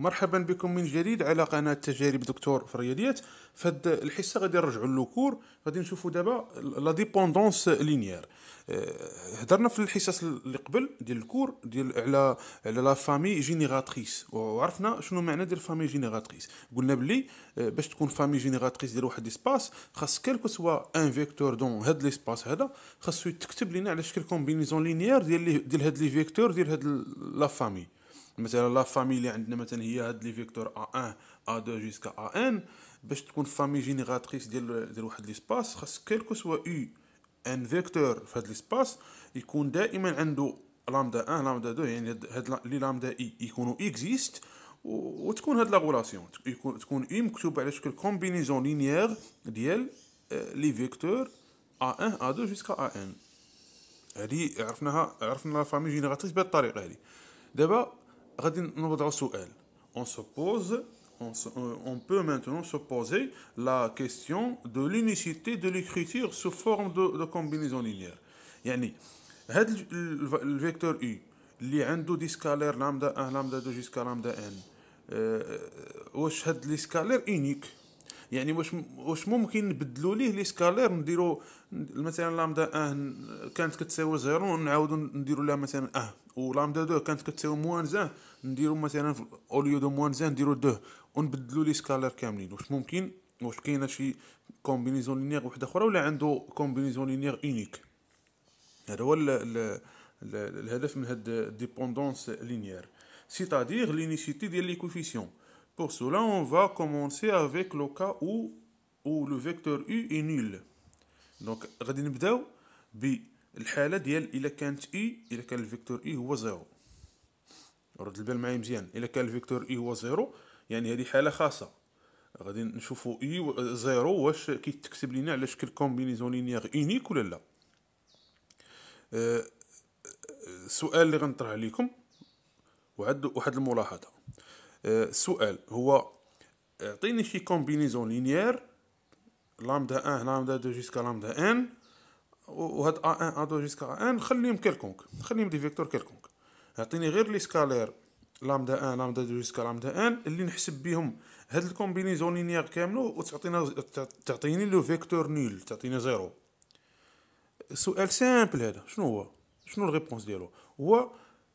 مرحبا بكم من جديد على قناة تجارب دكتور في الرياضيات فهاد الحصة غادي نرجعو للكور غادي نشوفو دابا لا ديبوندونس لينيير هضرنا آه، في الحصص اللي قبل ديال الكور ديال على على لا فامي جينيراتريس وعرفنا شنو معنى ديال فامي جينيراتريس قلنا بلي آه، باش تكون فامي جينيراتريس ديال واحد ليسباس خاص كو سوا ان فيكتور دون هاد ليسباس هذا خاصو يتكتب لينا على شكل كومبينيزون لينيير ديال ديال هاد لي فيكتور ديال هاد لا فامي مثلا لا فامي اللي عندنا مثلا هي هاد لي فيكتور ا1 ا2 جيسكا ان باش تكون فامي جينيراتريس ديال ديال واحد لي سباس خاص كيلكو سوا او ان فيكتور في هاد سباس يكون دائما عنده لامدا 1 لامدا 2 يعني هاد لي لامدا اي يكونوا اكزيست وتكون هاد لا غولاسيون يكون تكون اي مكتوبه على شكل كومبينيزون لينيير ديال آه، لي فيكتور ا1 ا2 جيسكا ان هادي عرفناها عرفنا لا فامي جينيراتريس بهاد الطريقه هادي دابا Euh, on peut maintenant se poser la question de l'unicité de l'écriture sous forme de, combinaison linéaire. Yani, le vecteur U, qui a deux scalaire lambda 1, lambda 2 jusqu'à lambda n, euh, euh, est-ce scalaire unique يعني واش واش ممكن نبدلوا ليه لي سكالير نديروا مثلا لامدا اه كانت كتساوي زيرو نعاودو نديروا لها مثلا و أه، ولامدا دو كانت كتساوي موان زان نديروا مثلا اوليو دو موان زان نديروا و ونبدلوا لي سكالير كاملين واش ممكن واش كاينه شي كومبينيزون لينير وحده اخرى ولا عنده كومبينيزون لينير اونيك هذا هو الهدف من هاد ديبوندونس لينير سيتادير لينيسيتي ديال لي كوفيسيون Pour cela, on va commencer avec le cas où, où le vecteur U est nul. Donc, on va commencer ديال إلا كانت U إلا كان الفيكتور U هو زيرو. رد البال معايا مزيان إلا كان الفيكتور U هو زيرو يعني هذه حالة خاصة غادي نشوفو إي زيرو واش كيتكتب لينا على شكل كومبينيزون لينيير اونيك ولا لا السؤال أه، أه، اللي غنطرح عليكم وعد واحد الملاحظه السؤال آه، هو اعطيني شي كومبينيزون لينيير لامدا ان لامدا دو جيسكا لامدا ان وهاد ا ان ا دو جيسكا ان خليهم كالكونك خليهم دي فيكتور كالكونك اعطيني غير لي سكالير لامدا ان لامدا دو جيسكا لامدا ان اللي نحسب بهم هاد الكومبينيزون لينيير كاملو وتعطينا تعطيني لو فيكتور نول تعطيني زيرو سؤال سامبل هذا شنو هو شنو الريبونس ديالو هو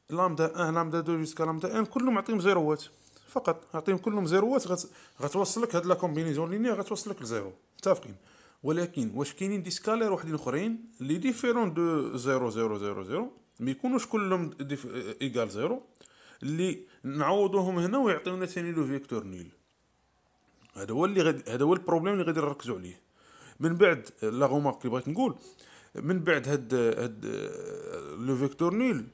لامدا ان لامدا دو جيسكا لامدا ان كلهم معطيهم زيروات فقط اعطيهم كلهم زيروات غتوصلك هاد لا كومبينيزون لينيا غتوصلك لزيرو متفقين ولكن واش كاينين دي سكالير وحدين اخرين لي ديفيرون دو زيرو زيرو زيرو زيرو ما يكونوش كلهم ايكال زيرو اللي نعوضوهم هنا ويعطيونا ثاني لو فيكتور نيل هذا هو اللي غد... هذا هو البروبليم اللي غادي نركزوا عليه من بعد لا غومارك اللي بغيت نقول من بعد هاد هاد لو فيكتور نيل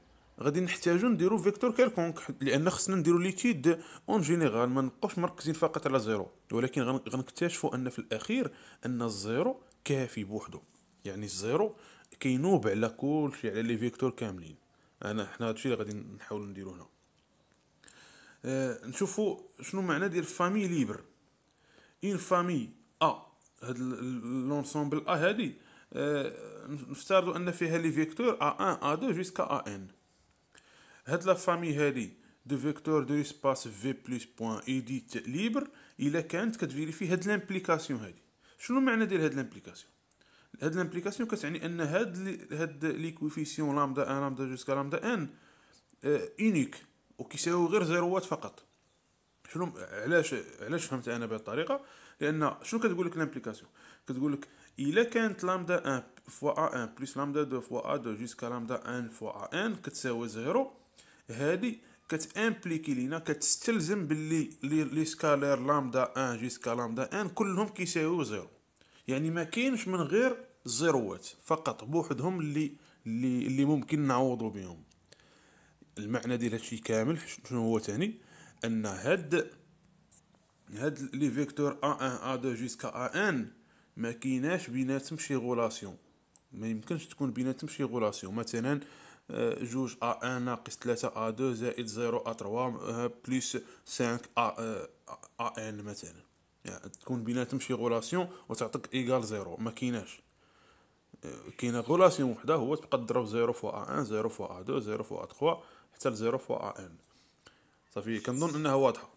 غادي نحتاجو نديرو فيكتور كالكونك لان خصنا نديرو ليكيد اون جينيرال ما نبقاوش مركزين فقط على زيرو ولكن غنكتشفوا ان في الاخير ان الزيرو كافي بوحدو يعني الزيرو كينوب على كلشي على لي فيكتور كاملين انا حنا هادشي اللي غادي نحاولو نديرو هنا أه نشوفو شنو معنى ديال فامي ليبر اون فامي ا آه. هاد لونسومبل ا آه هادي أه نفترضوا ان فيها لي فيكتور ا 1 ا 2 جوسكا ا ان هاد لا فامي هادي دو فيكتور دو اسباس في بلس بوان ايديت ليبر الا كانت كتفيريفي هاد لامبليكاسيون هادي شنو معنى ديال هاد لامبليكاسيون هاد لامبليكاسيون كتعني ان هاد ال هاد ليكويفيسيون لامدا ان لامدا جوسكا لامدا ان آه اونيك وكيساوي غير زيروات فقط شنو علاش علاش فهمت انا بهذه الطريقه لان شنو كتقول لك لامبليكاسيون كتقول لك الا كانت لامدا ان فوا ا ان بلس لامدا دو فوا ا دو جوسكا لامدا ان فوا ا ان كتساوي زيرو هادي كتامبليكي لينا كتستلزم باللي لي سكالير لامدا ان جيسكا لامدا ان كلهم كيساويو زيرو يعني ما كاينش من غير زيروات فقط بوحدهم اللي اللي اللي ممكن نعوضو بهم المعنى ديال هادشي كامل شنو هو تاني ان هاد هاد لي فيكتور ا 1 ا 2 جيسكا ا ان ما كايناش بيناتهم شي غولاسيون ما يمكنش تكون بيناتهم شي غولاسيون مثلا جوج ا 1 ناقص تلاتة ا 2 زائد زيرو ا 3 بلس 5 ا ا ان مثلا يعني تكون بيناتهم شي غولاسيون وتعطيك ايكال زيرو ما كايناش كاينه غولاسيون وحده هو تبقى تضرب زيرو فوا ا 1 زيرو فوا ا 2 زيرو فوا ا 3 حتى لزيرو فوا ا ان صافي كنظن انها واضحه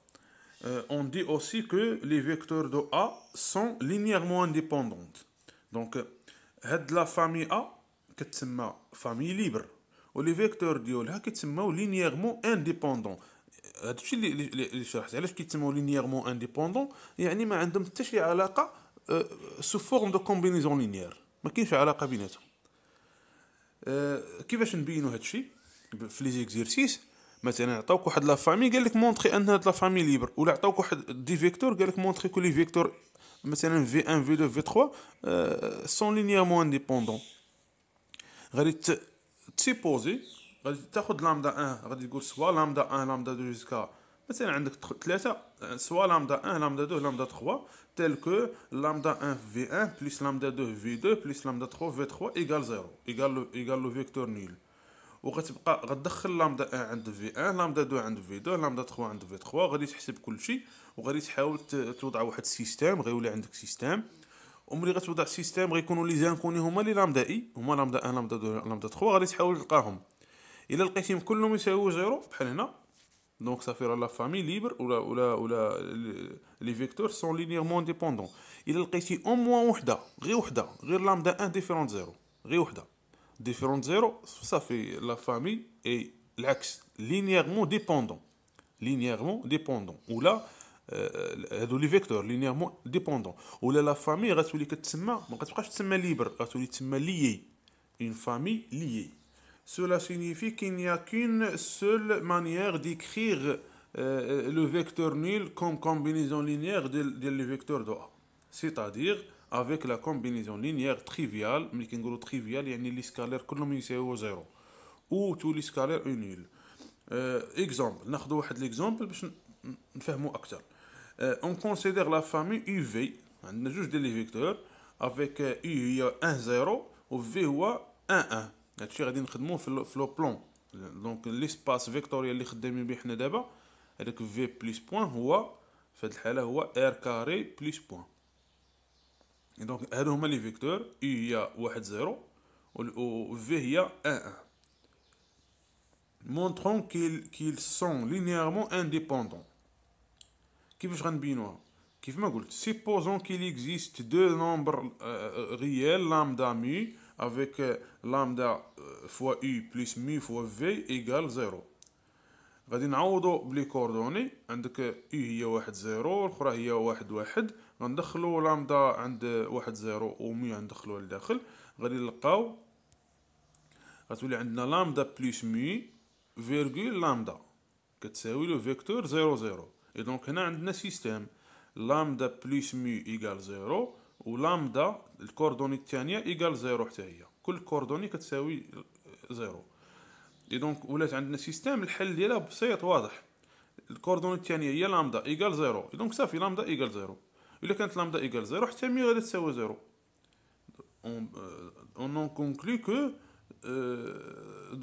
Euh, on dit aussi que les vecteurs de A sont linéairement indépendantes. Donc, euh, la famille A, c'est famille libre. ولي فيكتور ديالها كيتسماو لينييرمون انديبوندون هادشي اللي اللي شرحت علاش كيتسموا لينييرمون انديبوندون يعني ما عندهم حتى شي علاقه سو فورم دو كومبينيزون لينيير ما كاينش علاقه بيناتهم euh, كيفاش نبينوا هادشي في لي زيكزيرسيس مثلا عطاوك واحد لا فامي قال لك مونطري ان هاد لا فامي ليبر ولا عطاوك واحد دي فيكتور قال لك مونطري كو لي فيكتور مثلا في 1 في 2 في 3 سون سون لينييرمون انديبوندون غادي تيبوزي غادي تاخد لامدا 1 غادي تقول سوا لامدا 1 لامدا 2 جوسكا مثلا عندك ثلاثة سوا لامدا 1 لامدا 2 لامدا 3 تيل كو لامدا 1 في 1 بلس لامدا 2 في 2 بلس لامدا 3 في 3 ايكال زيرو ايكال ايكال لو فيكتور نيل وغتبقى غتدخل لامدا 1 عند في 1 لامدا 2 عند في 2 لامدا 3 عند في 3 غادي تحسب كلشي وغادي تحاول توضع واحد السيستيم غيولي عندك سيستيم وملي غتوضع سيستيم غيكونوا لي زانكوني هما لي لامدا اي هما لامدا ان لامدا دو لامدا 3 غادي تحاول تلقاهم الا لقيتيهم كلهم يساويو زيرو بحال هنا دونك صافي راه لا فامي ليبر ولا ولا ولا لي فيكتور سون لينيرمون ديبوندون الا لقيتي او موان وحده غير وحده غير لامدا ان ديفيرونت زيرو غير وحده ديفيرونت زيرو صافي لا فامي اي العكس لينيرمون ديبوندون لينيرمون ديبوندون ولا Les vecteurs فيكتور dépendants. Ou la famille فامي غتولي Une famille liée. Cela signifie qu'il n'y a qu'une seule manière d'écrire euh, le vecteur nul comme combinaison linéaire du de, de vecteur de A. C'est-à-dire avec la combinaison linéaire triviale, mais qui est triviale, il y a les scalaire que l'on 0 ou tous les scalaires est nul. Euh, exemple, nous avons un exemple pour nous faire mieux. Euh, on considère la famille UV, on hein, euh, a des vecteurs, avec uia U 1, 0, ou V 1, 1. C'est ce que nous dans le plan. Donc l'espace vectoriel que nous utilisons avec V plus point, c'est R plus point. donc, nous avons les vecteurs, U 1, 0, ou V 1, 1. Montrons qu'ils sont linéairement indépendants. كيفاش غنبينوها كيف ما قلت سيبوزون كيل اكزيست دو نومبر ريال لامدا مي افيك لامدا فوا اي بلس مي فوا في ايكال زيرو غادي نعوضو بلي كوردوني عندك اي هي واحد زيرو الاخرى هي واحد واحد غندخلو لامدا عند واحد زيرو و مي غندخلوها لداخل غادي نلقاو غتولي عندنا لامدا بلس مي فيرغول لامدا كتساوي لو فيكتور زيرو زيرو اي دونك هنا عندنا سيستيم لامدا بلس ميو ايكال زيرو ولامدا الكوردوني الثانيه ايكال زيرو حتى هي كل كوردوني كتساوي زيرو اي دونك ولات عندنا سيستيم الحل ديالها بسيط واضح الكوردوني الثانيه هي لامدا ايكال زيرو اي دونك صافي لامدا ايكال زيرو الا كانت لامدا ايكال زيرو حتى مي غادي تساوي زيرو اون on en conclut que euh,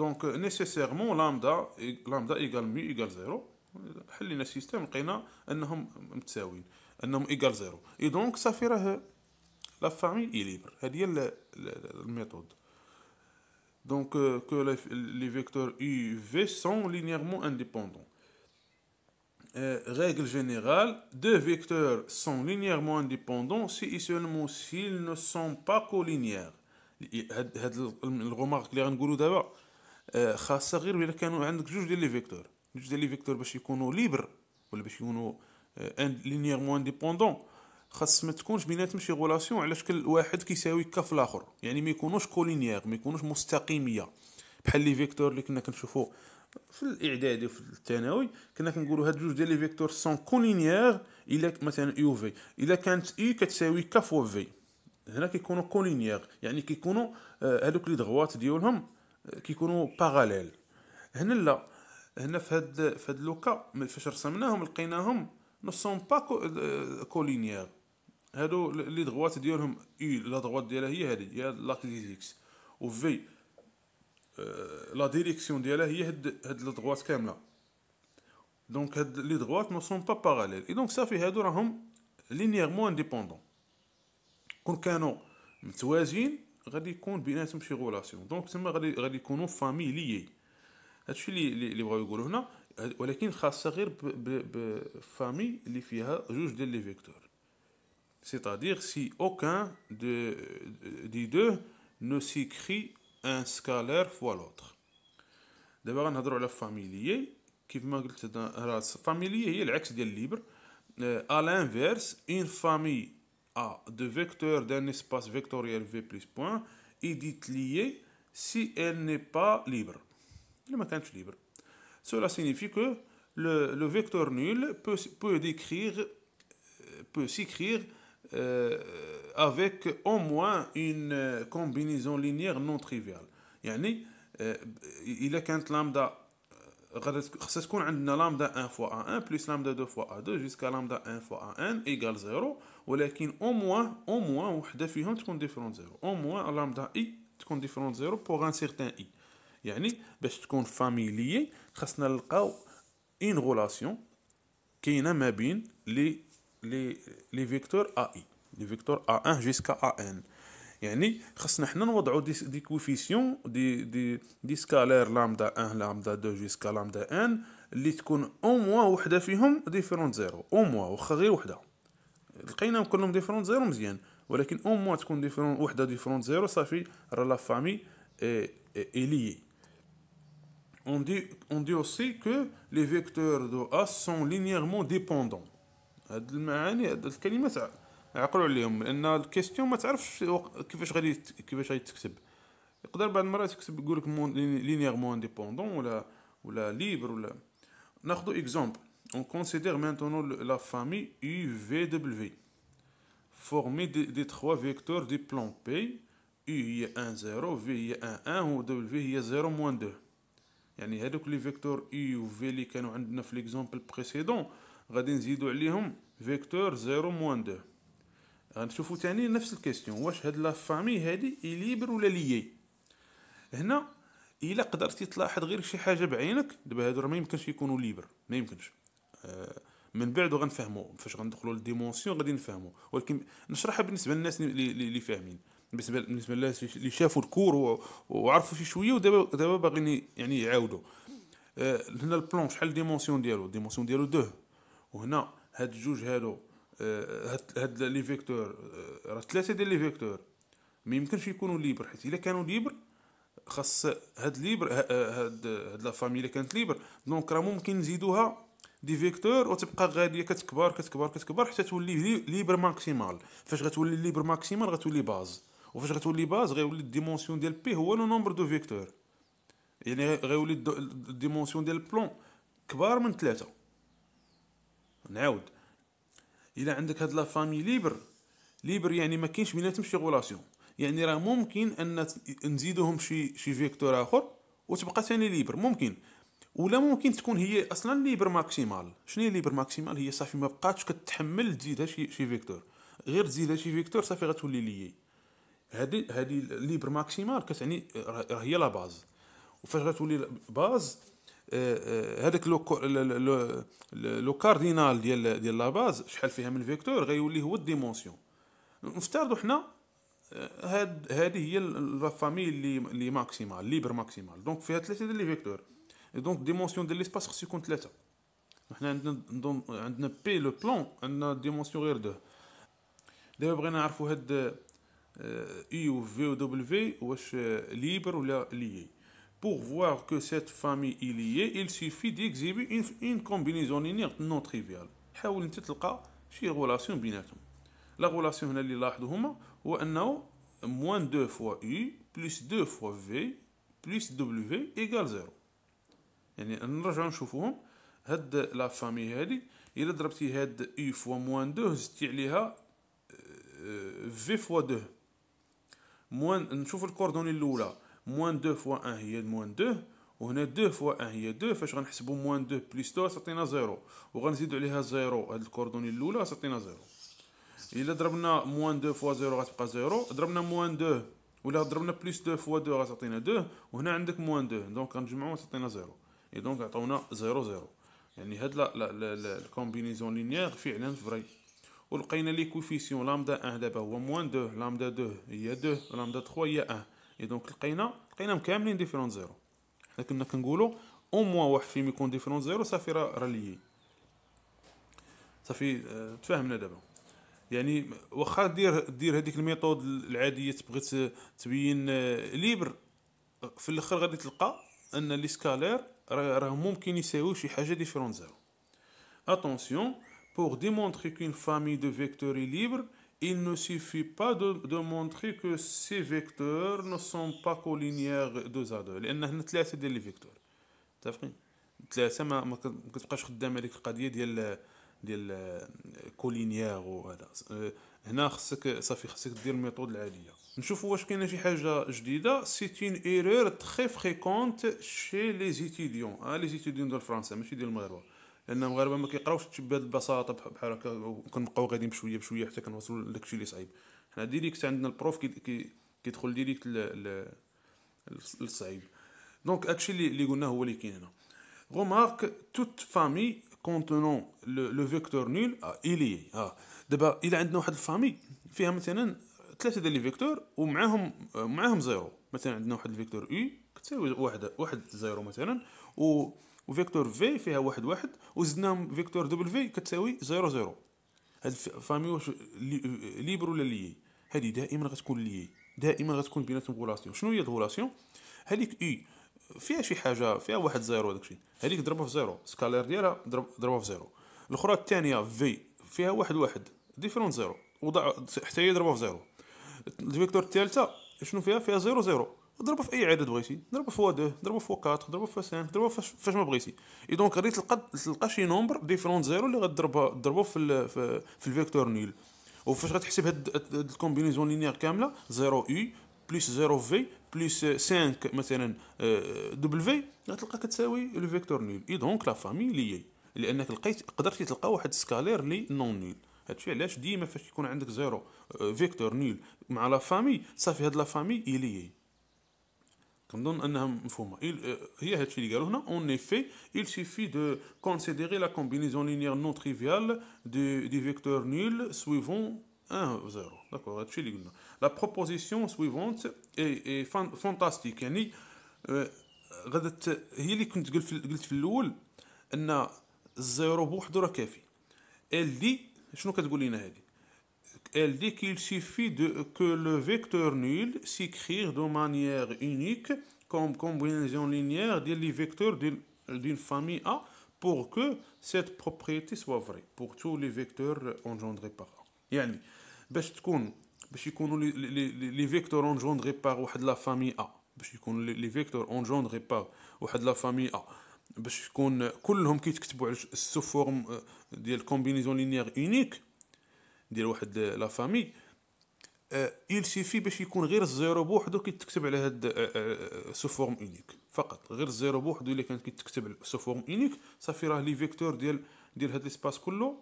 donc nécessairement lambda, lambda égale mu égale 0 حلينا سيستم لقينا انهم متساويين انهم ايغال زيرو اي دونك صافي راه لا فامي اي ليبر هذه هي الميثود دونك كو لي فيكتور اي في سون لينيرمون انديبوندون ريجل جينيرال دو فيكتور sont linéairement انديبوندون سي euh, et seulement s'ils ne sont pas collinéaires هاد هاد الرمارك اللي غنقولو دابا خاصه غير الا كانو عندك جوج ديال لي فيكتور جوج ديال لي فيكتور باش يكونوا ليبر ولا باش يكونوا لينيرمون انديبوندون خاص ما تكونش بيناتهم شي غولاسيون على شكل واحد كيساوي كا في الاخر يعني ما يكونوش كولينيير ما يكونوش مستقيميه بحال لي فيكتور اللي كنا كنشوفو في الاعدادي وفي الثانوي كنا كنقولوا هاد جوج ديال لي فيكتور سون كولينيير الا مثلا يو في الا كانت اي كتساوي كا فوا في هنا كيكونوا كولينيير يعني كيكونوا آه، هادوك لي دغوات ديالهم آه، كيكونوا باراليل هنا لا هنا في هاد في هاد لوكا فاش رسمناهم لقيناهم نو سون با كولينيير هادو لي دغوات ديالهم اي لا دغوات ديالها هي هادي هي لاك اكس و في لا ديريكسيون ديالها هي هاد هاد لي دغوات كامله دونك هاد لي دغوات نو سون با باراليل اي دونك صافي هادو راهم لينييرمون انديبوندون كون كانوا متوازين غادي يكون بيناتهم شي غولاسيون دونك تما غادي غادي يكونوا فاميليي C'est-à-dire si aucun des deux ne s'écrit un scalaire fois l'autre. D'abord, on a le droit euh, à la famille, qui est le libre. A l'inverse, une famille A de vecteurs d'un espace vectoriel V plus point est liée si elle n'est pas libre le matin libre. Cela signifie que le, vecteur nul peut, décrire, peut s'écrire euh, avec au moins une euh, combinaison linéaire non triviale. Euh, il y a lambda, c'est ce qu'on a lambda 1 fois a1 plus lambda 2 fois a2 jusqu'à lambda 1 fois a1 égale 0. Mais au moins, au moins, on différent 0. Au moins, lambda i est différent 0 pour un certain i. يعني باش تكون فاميلي خاصنا نلقاو اون غولاسيون كاينه ما بين لي لي لي فيكتور ا اي لي فيكتور ا 1 جيسكا ا ان يعني خصنا حنا نوضعو دي دي كوفيسيون دي دي دي سكالير لامدا 1 لامدا 2 جيسكا لامدا ان اللي تكون او موا وحده فيهم ديفيرونت زيرو او موا واخا غير وحده لقيناهم كلهم ديفيرونت زيرو مزيان ولكن او موا تكون ديفيرونت وحده ديفيرونت زيرو صافي راه لا فامي اي, اي, إيه ليي on dit, on dit aussi que les vecteurs de A sont linéairement dépendants. هاد المعاني هاد الكلمات عقلوا عليهم لان الكيستيون ما تعرفش كيفاش غادي كيفاش غادي تكتب يقدر بعض المرات يكتب يقول لك linéairement انديبوندون ولا ولا ليبر ولا ناخذ exemple. on considère maintenant la famille UVW formée de trois vecteurs du plan P U est 1 0 V est 1 1 ou W est 0 2 يعني هادوك لي فيكتور اي e و في اللي كانوا عندنا في ليكزامبل بريسيدون غادي نزيدو عليهم فيكتور زيرو موان دو غنشوفو تاني نفس الكيستيون واش هاد لا فامي هادي ليبر ولا ليي هنا الا قدرتي تلاحظ غير شي حاجه بعينك دابا هادو راه ما يمكنش يكونوا ليبر ما يمكنش آه من بعد غنفهمو فاش غندخلو للديمونسيون غادي نفهمو ولكن نشرحها بالنسبه للناس اللي فاهمين بالنسبه للناس اللي شافوا الكور وعرفوا شي شويه ودابا دابا باغيين يعني يعاودوا أه هنا البلون شحال ديمونسيون ديالو ديمونسيون ديالو دوه وهنا هاد الجوج هادو أه هاد هاد لي فيكتور أه راه ثلاثه ديال لي فيكتور ما يمكنش يكونوا ليبر حيت الا كانوا ليبر خاص هاد ليبر آه، هاد هاد لا فامي اللي كانت ليبر دونك راه ممكن نزيدوها دي فيكتور وتبقى غاديه كتكبر كتكبر كتكبر حتى تولي ليبر ماكسيمال فاش غتولي ليبر ماكسيمال غتولي باز وفاش غتولي باز غيولي الديمونسيون ديال بي هو لو نومبر دو فيكتور يعني غيولي الديمونسيون ديال البلون كبار من ثلاثة نعاود الا عندك هاد لا فامي ليبر ليبر يعني ما كاينش بيناتهم شي غولاسيون يعني راه ممكن ان نزيدوهم شي شي فيكتور اخر وتبقى ثاني ليبر ممكن ولا ممكن تكون هي اصلا ليبر ماكسيمال شنو هي ليبر ماكسيمال هي صافي ما بقاتش كتحمل تزيدها شي شي فيكتور غير تزيدها شي فيكتور صافي غتولي ليي هذه هذه ليبر ماكسيمال كتعني راه هي لا باز وفاش غتولي باز هذاك آه، آه، لو لو كاردينال ديال ديال لا باز شحال فيها من فيكتور غيولي هو الديمونسيون نفترضوا حنا آه، هاد هذه هي لا فامي اللي اللي ماكسيمال ليبر ماكسيمال دونك فيها ثلاثه ديال لي فيكتور دونك ديمونسيون ديال ليسباس خصو يكون ثلاثه حنا عندنا عندنا بي لو بلون عندنا ديمونسيون غير دو دابا بغينا نعرفوا هاد U ou V ou W, واش libre ou lié. Pour voir que cette famille est liée, il suffit d'exhiber une, combinaison linéaire non triviale. حاول انت تلقى شي ريلاسيون بيناتهم لا ريلاسيون هنا اللي لاحظوا هما هو انه موان 2 fois U بلس 2 فوا في بلس دبليو ايكال زيرو يعني نرجعوا نشوفوهم هاد لا فامي هادي الا ضربتي هاد اي فوا موان 2 زدتي عليها في فوا 2 موان نشوف الكوردوني الاولى موان 2 فوا ان هي موان 2 وهنا 2 فوا ان هي 2 فاش غنحسبو موان 2 بليس 2 تعطينا زيرو وغنزيدوا عليها زيرو هاد الكوردوني الاولى تعطينا زيرو الا ضربنا موان 2 فوا زيرو غتبقى زيرو ضربنا موان 2 ولا ضربنا بليس 2 فوا 2 غتعطينا 2 وهنا عندك موان 2 دونك غنجمعوا تعطينا زيرو اي دونك عطاونا زيرو زيرو يعني هاد لا لا لا الكومبينيزون لينيير فعلا فري ولقينا لي كوفيسيون لامدا 1 دابا هو موان 2 لامدا 2 هي 2 لامدا 3 هي 1 اي دونك لقينا لقيناهم كاملين ديفيرون زيرو حنا كنا كنقولوا او موان واحد فيهم يكون ديفيرون زيرو صافي راه لي صافي تفاهمنا دابا يعني واخا دير دير هذيك الميثود العاديه تبغي تبين ليبر في الاخر غادي تلقى ان لي سكالير راه ممكن يساوي شي حاجه ديفيرون زيرو اتونسيون Pour démontrer qu'une famille de vecteurs est libre, il ne suffit pas de, de montrer que ces vecteurs ne sont pas collinéaires de زاد لان هنا ثلاثه ديال الفيكتور متفقين ثلاثه ما ما كتبقاش خدام هذيك القضيه ديال ديال كولينيير وهذا هنا خصك صافي خصك دير الميثود العاديه نشوف واش كاينه شي حاجه جديده سيت اون ايرور تري فريكونت شي لي زيتيديون لي زيتيديون ديال فرنسا ماشي ديال المغرب لان المغاربه ما كيقراوش بهذه البساطه بحال هكا وكنبقاو غاديين بشويه بشويه حتى كنوصلوا لداكشي اللي صعيب حنا ديريكت عندنا البروف كيدخل ديريكت للصعيب دونك هادشي اللي قلناه هو اللي كاين هنا غومارك توت فامي كونتونون لو فيكتور نول الي اه دابا الا عندنا واحد الفامي فيها مثلا ثلاثه ديال لي فيكتور ومعاهم معاهم زيرو مثلا عندنا واحد الفيكتور اي كتساوي واحد واحد زيرو مثلا و وفيكتور في فيها واحد واحد وزدنا فيكتور دبل في كتساوي زيرو زيرو هاد فامي واش ليبر ولا ليي هادي دائما غتكون ليي دائما غتكون بيناتهم غولاسيون شنو هي الغولاسيون هاديك اي e فيها شي حاجه فيها واحد زيرو داكشي هاديك ضربها في زيرو سكالير ديالها ضربها في زيرو الاخرى الثانيه في فيها واحد واحد ديفيرون زيرو وضع حتى هي ضربها في زيرو الفيكتور الثالثه شنو فيها فيها زيرو زيرو ضربه في اي عدد بغيتي ضربه في 2 ضربه في 4 ضربه في 5 ضربه فاش ما بغيتي اي دونك غادي تلقى تلقى شي نومبر ديفرون زيرو اللي غتضربها ضربه في في, في الفيكتور نيل وفاش غتحسب هاد, هاد الكومبينيزون لينيير كامله 0 اي بلس 0 في بلس 5 مثلا دبل آه، في غتلقى كتساوي الفيكتور نيل اي دونك لا فامي لي لانك لقيت قدرتي تلقى واحد سكالير لي نون نيل هادشي علاش ديما فاش يكون عندك زيرو فيكتور نيل مع لا فامي صافي هاد لا فامي لي كنظن انها مفهومه هي هادشي اللي قالوا هنا اون افي il suffit de considérer la combinaison linéaire non triviale du du vecteur nul suivant 1 0 d'accord هادشي اللي قلنا la proposition suivante est, est fantastique يعني غادا هي اللي كنت قلت قلت في الاول ان الزيرو بوحدو راه كافي ال دي شنو كتقول لنا هذه elle dit qu'il suffit de, que le vecteur nul s'écrire de manière unique comme combinaison linéaire des vecteurs d'une famille A pour que cette propriété soit vraie pour tous les vecteurs engendrés par A. يعني باش تكون باش يكونوا لي فيكتور engendrés par واحد لا فامي ا باش يكونوا لي فيكتور انجوندري باغ واحد لا فامي ا باش يكون كلهم كيتكتبوا على ديال ندير واحد لا فامي آه سيفي باش يكون غير الزيرو بوحدو كيتكتب على هاد آه، آه، آه، سو فورم اونيك فقط غير الزيرو بوحدو الا كان كيتكتب سو فورم اونيك صافي راه لي فيكتور ديال ديال هاد ليسباس كله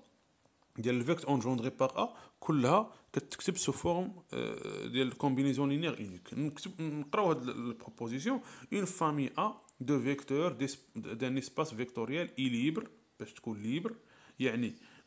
ديال الفيكت جوندري باغ ا كلها كتكتب سو فورم ديال كومبينيزون لينير اونيك نكتب نقراو هاد البروبوزيسيون اون فامي ا دو فيكتور دان اسباس فيكتوريال اي ليبر باش تكون ليبر يعني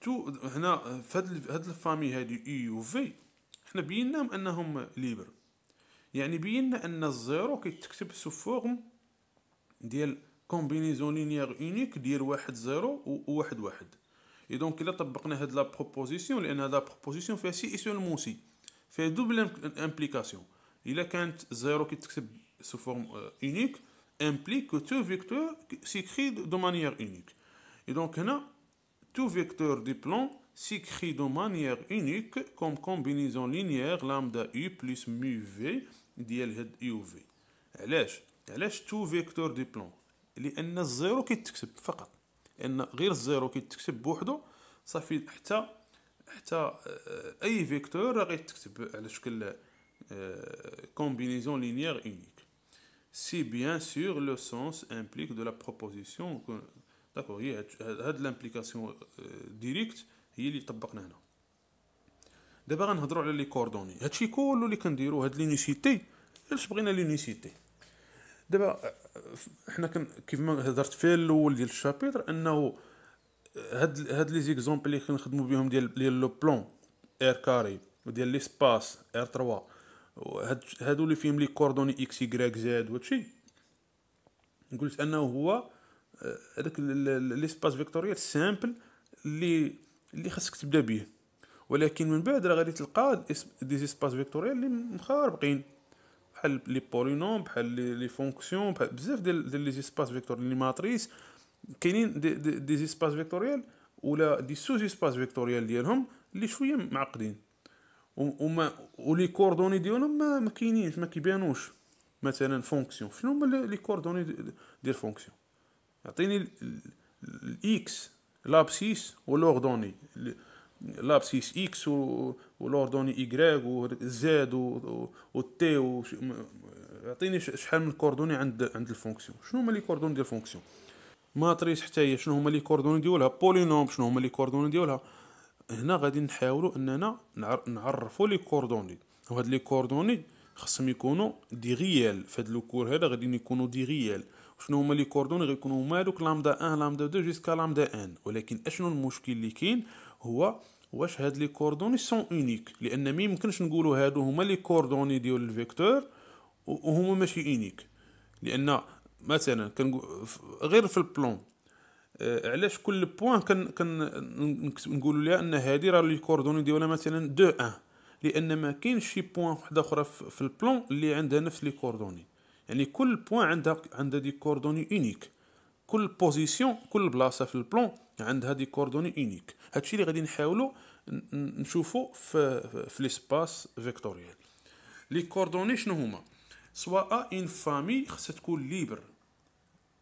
تو هنا فهاد هاد الفامي هادي اي يو في حنا بيناهم انهم ليبر يعني بينا ان الزيرو كيتكتب سو فورم ديال كومبينيزون لينيير اونيك ديال واحد زيرو و واحد واحد اي دونك الا طبقنا هاد لا بروبوزيسيون لان هاد لا بروبوزيسيون فيها سي اسولمون سي فيها دوبل امبليكاسيون الا كانت زيرو كيتكتب سو فورم اونيك امبليك كو تو فيكتور سيكري دو مانيير اونيك اي دونك هنا Tout vecteur du plan s'écrit de manière unique comme combinaison linéaire lambda u plus mu v ديال هاد u v علاش est تو فيكتور qui بلون لان الزيرو كيتكتب فقط لان غير الزيرو كيتكتب بوحدو صافي حتى حتى اي est راه غيتكتب على شكل combinaison linéaire unique si bien sûr le sens implique de la proposition داكوغ هي هاد لامبليكاسيون ديريكت هي اللي طبقنا هنا دابا غنهضروا على لي كوردوني هادشي كله اللي كنديرو هاد لينيسيتي علاش بغينا لينيسيتي دابا حنا كن كيف ما هضرت في الاول ديال الشابيتر انه هاد هاد لي زيكزومبل اللي كنخدمو بهم ديال لي لو بلون ار كاري وديال لي سباس ار 3 وهاد هادو اللي فيهم لي كوردوني اكس واي زاد وهادشي قلت انه هو هذاك ليسباس فيكتوريال سامبل اللي اللي خاصك تبدا به ولكن من بعد راه غادي تلقى دي سباس فيكتوريال اللي مخربقين بحال لي بولينوم بحال لي فونكسيون بحال بزاف ديال ديال لي سباس فيكتوريال لي ماتريس كاينين دي, دي, سباس فيكتوريال ولا دي سو سباس فيكتوريال ديالهم اللي شويه معقدين وما ولي كوردوني ديالهم ما كاينينش ما كيبانوش مثلا فونكسيون شنو هما لي كوردوني ديال فونكسيون يعطيني الاكس لابسيس ولوردوني لابسيس اكس ولوردوني ايكغيك وزاد والتي و يعطيني شحال من كوردوني عند عند الفونكسيون شنو هما لي كوردوني ديال الفونكسيون ماتريس حتى هي شنو هما لي كوردوني ديالها بولينوم شنو هما لي كوردوني ديالها هنا غادي نحاولوا اننا نعرفوا لي كوردوني وهاد لي كوردوني خصهم يكونوا دي غيال فهاد لو كور هذا غادي يكونوا دي غيال شنو هما لي كوردون غيكونوا هما دوك لامدا 1 لامدا 2 جيسكا لامدا ان ولكن اشنو المشكل اللي كاين هو واش هاد لي كوردوني سون اونيك لان ما يمكنش نقولوا هادو هما لي كوردوني ديال الفيكتور وهما ماشي اونيك لان مثلا كنقول غير في البلون آه علاش كل بوان كن نقولوا لها ان هادي راه لي كوردوني ديالها مثلا 2 1 لان ما كاينش شي بوان وحده اخرى في البلون اللي عندها نفس لي كوردوني يعني كل بوان عندها عندها دي كوردوني اونيك كل بوزيسيون كل بلاصه في البلون عندها دي كوردوني اونيك هادشي اللي غادي نحاولو نشوفو في في ليسباس فيكتوريال لي كوردوني شنو هما سواء ان فامي خصها تكون ليبر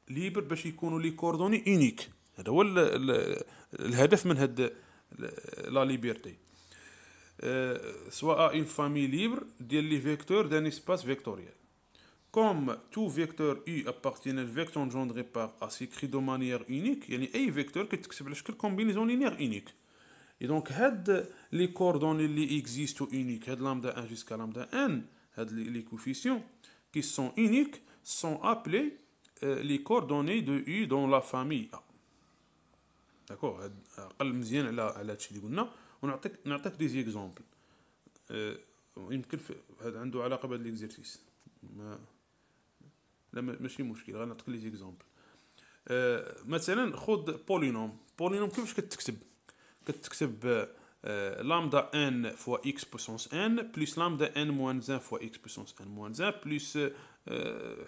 ليبر باش يكونوا لي كوردوني اونيك هذا هو الهدف من هاد لا ليبرتي آه، سواء ان فامي ليبر ديال لي فيكتور دان اسباس فيكتوريال comme tout vecteur U appartient à un vecteur engendré par A s'écrit de manière unique, il y a un vecteur qui est une combinaison linéaire unique. Et donc, les coordonnées qui existent uniques, lambda 1 jusqu'à lambda n, les coefficients qui sont uniques, sont appelés euh, les coordonnées de U dans la famille A. D'accord euh, on a على على هادشي exemples. قلنا ونعطيك نعطيك يمكن هذا عنده علاقه بهذا الاكزرسيس لا ماشي مشكل غنعطيك لي زيكزومبل آه، مثلا خد بولينوم بولينوم كيفاش كتكتب كتكتب آه، لامدا ان فوا اكس بوسونس ان بلس لامدا ان موان زان فوا اكس بوسونس ان موان زان بلس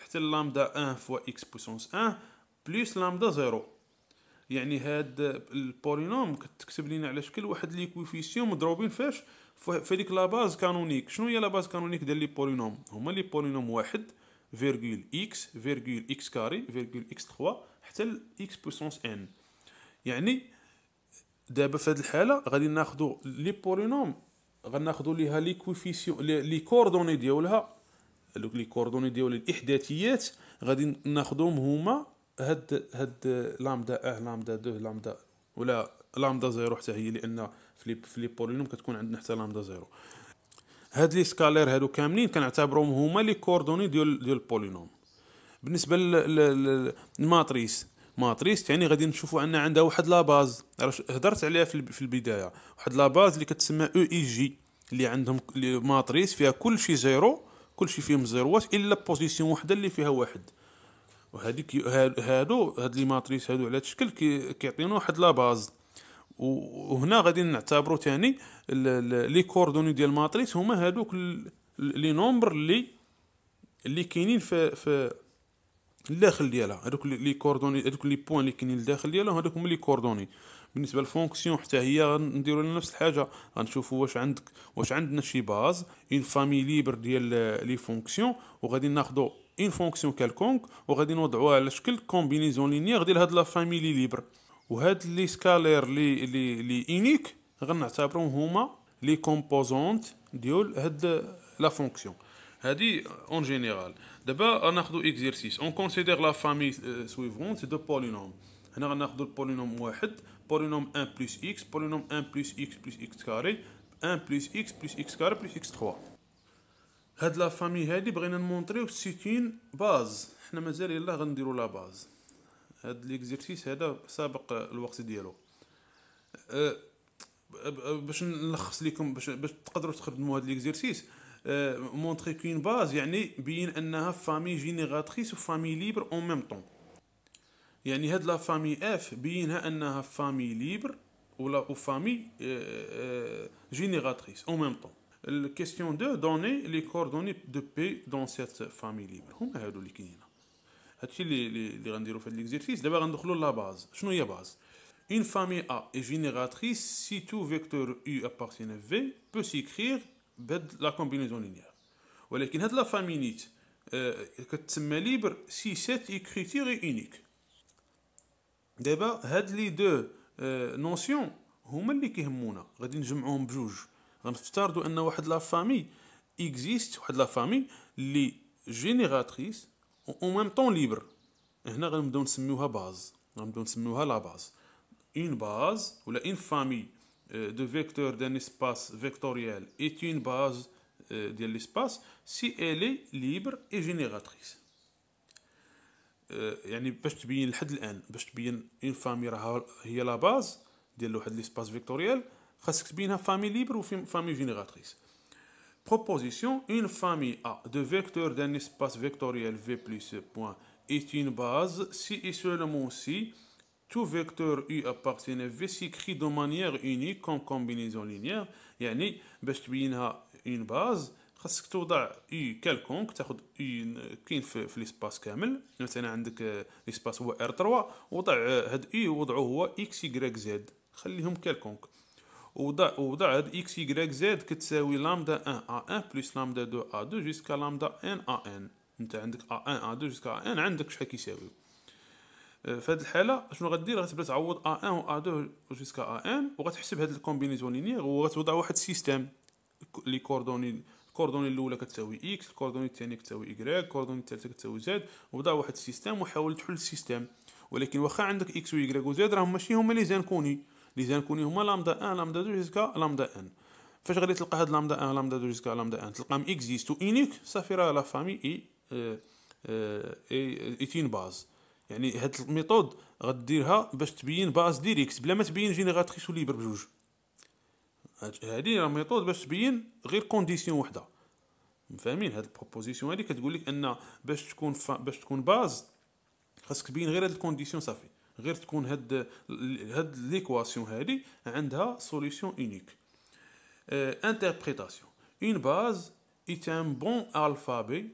حتى لامدا ان فوا اكس بوسونس ان بلس لامدا زيرو يعني هاد البولينوم كتكتب لينا على شكل واحد لي كويفيسيون مضروبين فاش فهاديك لا باز كانونيك شنو هي لا باز كانونيك ديال لي بولينوم هما لي بولينوم واحد فيرغول اكس فيرغول اكس كاري فيرغول اكس 3 حتى ل اكس بوسونس ان يعني دابا في هذه الحاله غادي ناخذ لي بولينوم غناخذوا ليها لي كوفيسيون لي كوردوني ديالها دوك لي كوردوني ديال الاحداثيات غادي ناخذهم هما هاد هاد لامدا اه لامدا دو لامدا ولا لامدا زيرو حتى هي لان في لي بولينوم كتكون عندنا حتى لامدا زيرو هاد لي سكالير هادو كاملين كنعتبروهم هما لي كوردوني ديال ديال البولينوم بالنسبه للماتريس ماتريس يعني غادي نشوفوا ان عندها واحد لا باز هضرت عليها في البدايه واحد لا باز اللي كتسمى او اي جي اللي عندهم ماتريس فيها كل شيء زيرو كل شيء فيهم زيروات الا بوزيسيون وحده اللي فيها واحد وهذيك هادو هاد لي ماتريس هادو على هاد كيعطينا كيعطيونا واحد لا باز وهنا غادي نعتبروا ثاني لي كوردوني ديال الماتريس هما هادوك لي نومبر اللي اللي كاينين في في الداخل ديالها هادوك لي كوردوني هادوك لي بوين اللي كاينين الداخل ديالها هادوك هما لي كوردوني بالنسبه للفونكسيون حتى هي غنديروا نفس الحاجه غنشوفوا واش عندك واش عندنا شي باز اون فامي ليبر ديال لي فونكسيون وغادي ناخذوا اون فونكسيون كالكونك وغادي نوضعوها على شكل كومبينيزون لينيير ديال هاد لا فامي ليبر وهاد لي سكالير لي لي لي انيك غنعتبرهم هما لي كومبوزونت ديال هاد لا فونكسيون هادي اون جينيرال دابا غناخدو اكزيرسيس اون كونسيدير لا فامي سويفونت دو بولينوم هنا غناخدو البولينوم واحد بولينوم 1 بلس اكس بولينوم 1 بلس اكس بلس اكس كاري 1 بلس اكس بلس اكس كاري بلس اكس 3 هاد لا فامي هادي بغينا نمونطريو سيتين باز حنا مازال يلاه غنديرو لا باز هاد ليكزيرسيس هذا سابق الوقت ديالو أه، باش نلخص لكم باش, باش تقدروا تخدموا هاد ليكزيرسيس أه مونتري كوين باز يعني بين انها فامي جينيراتريس وفامي ليبر اون ميم طون يعني هاد لا فامي اف بينها انها فامي ليبر ولا فامي جينيراتريس اون ميم طون الكيستيون دو دوني لي كوردوني دو بي دون سيت فامي ليبر هما هادو اللي كاينين هادشي اللي اللي غنديرو في هاد ليكزيرسيس دابا غندخلو لا باز شنو هي باز Une فامي ا est سي تو فيكتور vecteur U appartient في بو سيكريغ بهاد لا كومبينيزون لينيير ولكن هاد لا فامي نيت كتسمى ليبر سي سيت اي اونيك دابا هاد لي دو نونسيون هما اللي كيهمونا غادي نجمعوهم بجوج غنفترضوا ان واحد لا فامي اكزيست واحد لا فامي لي جينيراتريس اون ميم طون ليبر هنا غنبداو نسميوها باز غنبداو نسميوها لا باز اون باز ولا اون فامي آه، دو فيكتور دان اسباس فيكتوريال اي اون باز آه، ديال ليسباس سي الي ليبر اي جينيراتريس آه، يعني باش تبين لحد الان باش تبين اون فامي راها هي لا باز ديال واحد ليسباس فيكتوريال خاصك تبينها فامي ليبر وفامي جينيراتريس Proposition, une famille A de vecteurs d'un espace vectoriel V plus point est une base si et seulement si tout vecteur U appartient à V s'écrit de manière unique en combinaison linéaire, يعني y a une base خاصك توضع U quelconque تاخذ U كاين في, l'espace كامل مثلا عندك l'espace هو R3 وضع هاد U وضعه هو X Y Z خليهم quelconque. ووضع وضع هاد اكس يكراك زاد كتساوي لامدا 1 ا 1 بلس لامدا 2 ا 2 جيسكا لامدا ان ا ان انت عندك ا 1 ا 2 جيسكا ا ان عندك شحال كيساويو في هاد الحاله شنو غدير غتبدا تعوض ا 1 و ا 2 جيسكا ا ان وغتحسب هاد الكومبينيزون و وغتوضع واحد السيستيم لي كوردوني الكوردوني الاولى كتساوي اكس الكوردوني الثاني كتساوي واي الكوردوني الثالثه كتساوي زد وضع واحد السيستيم وحاول تحل السيستيم ولكن واخا عندك اكس و وزد راهم ماشي هما لي زانكوني زان كوني هما لامدا ان لامدا دو جيسكا لامدا ان فاش غادي تلقى هاد لامدا ان لامدا دو جيسكا لامدا ان تلقاهم و انيك صافي راه لا فامي اي اي اي باز يعني هاد الميثود غديرها باش تبين باز ديريكت بلا ما تبين جينيراتريس ليبر بجوج هادي راه ميثود باش تبين غير كونديسيون وحده فاهمين هاد البروبوزيسيون هادي كتقول لك ان باش تكون فا باش تكون باز خاصك تبين غير هاد الكونديسيون صافي غير تكون هاد هاد ليكواسيون هادي عندها سوليسيون اونيك انتربريتاسيون اون باز ايت ان بون الفابي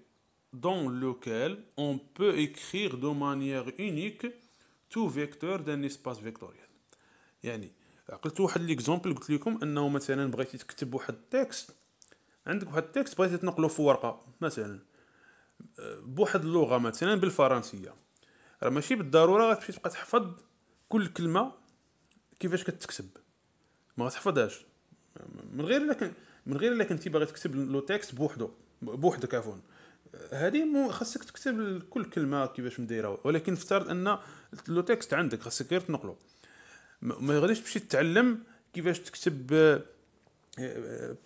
دون لوكال اون بو ايكريغ دو مانيير اونيك تو فيكتور دان اسباس فيكتوريال يعني عقلت واحد ليكزومبل قلت لكم انه مثلا بغيتي تكتب واحد التكست عندك واحد التكست بغيتي تنقلو في ورقه مثلا آه، بواحد اللغه مثلا بالفرنسيه راه ماشي بالضروره غتمشي تبقى تحفظ كل كلمه كيفاش كتكتب ما غتحفظهاش من غير الا من غير الا كنتي باغي تكتب لو تيكست بوحدو بوحدك عفوا هذه خاصك تكتب كل كلمه كيفاش مديرها ولكن افترض ان لو تيكست عندك خاصك غير تنقلو ما غاديش تمشي تتعلم كيفاش تكتب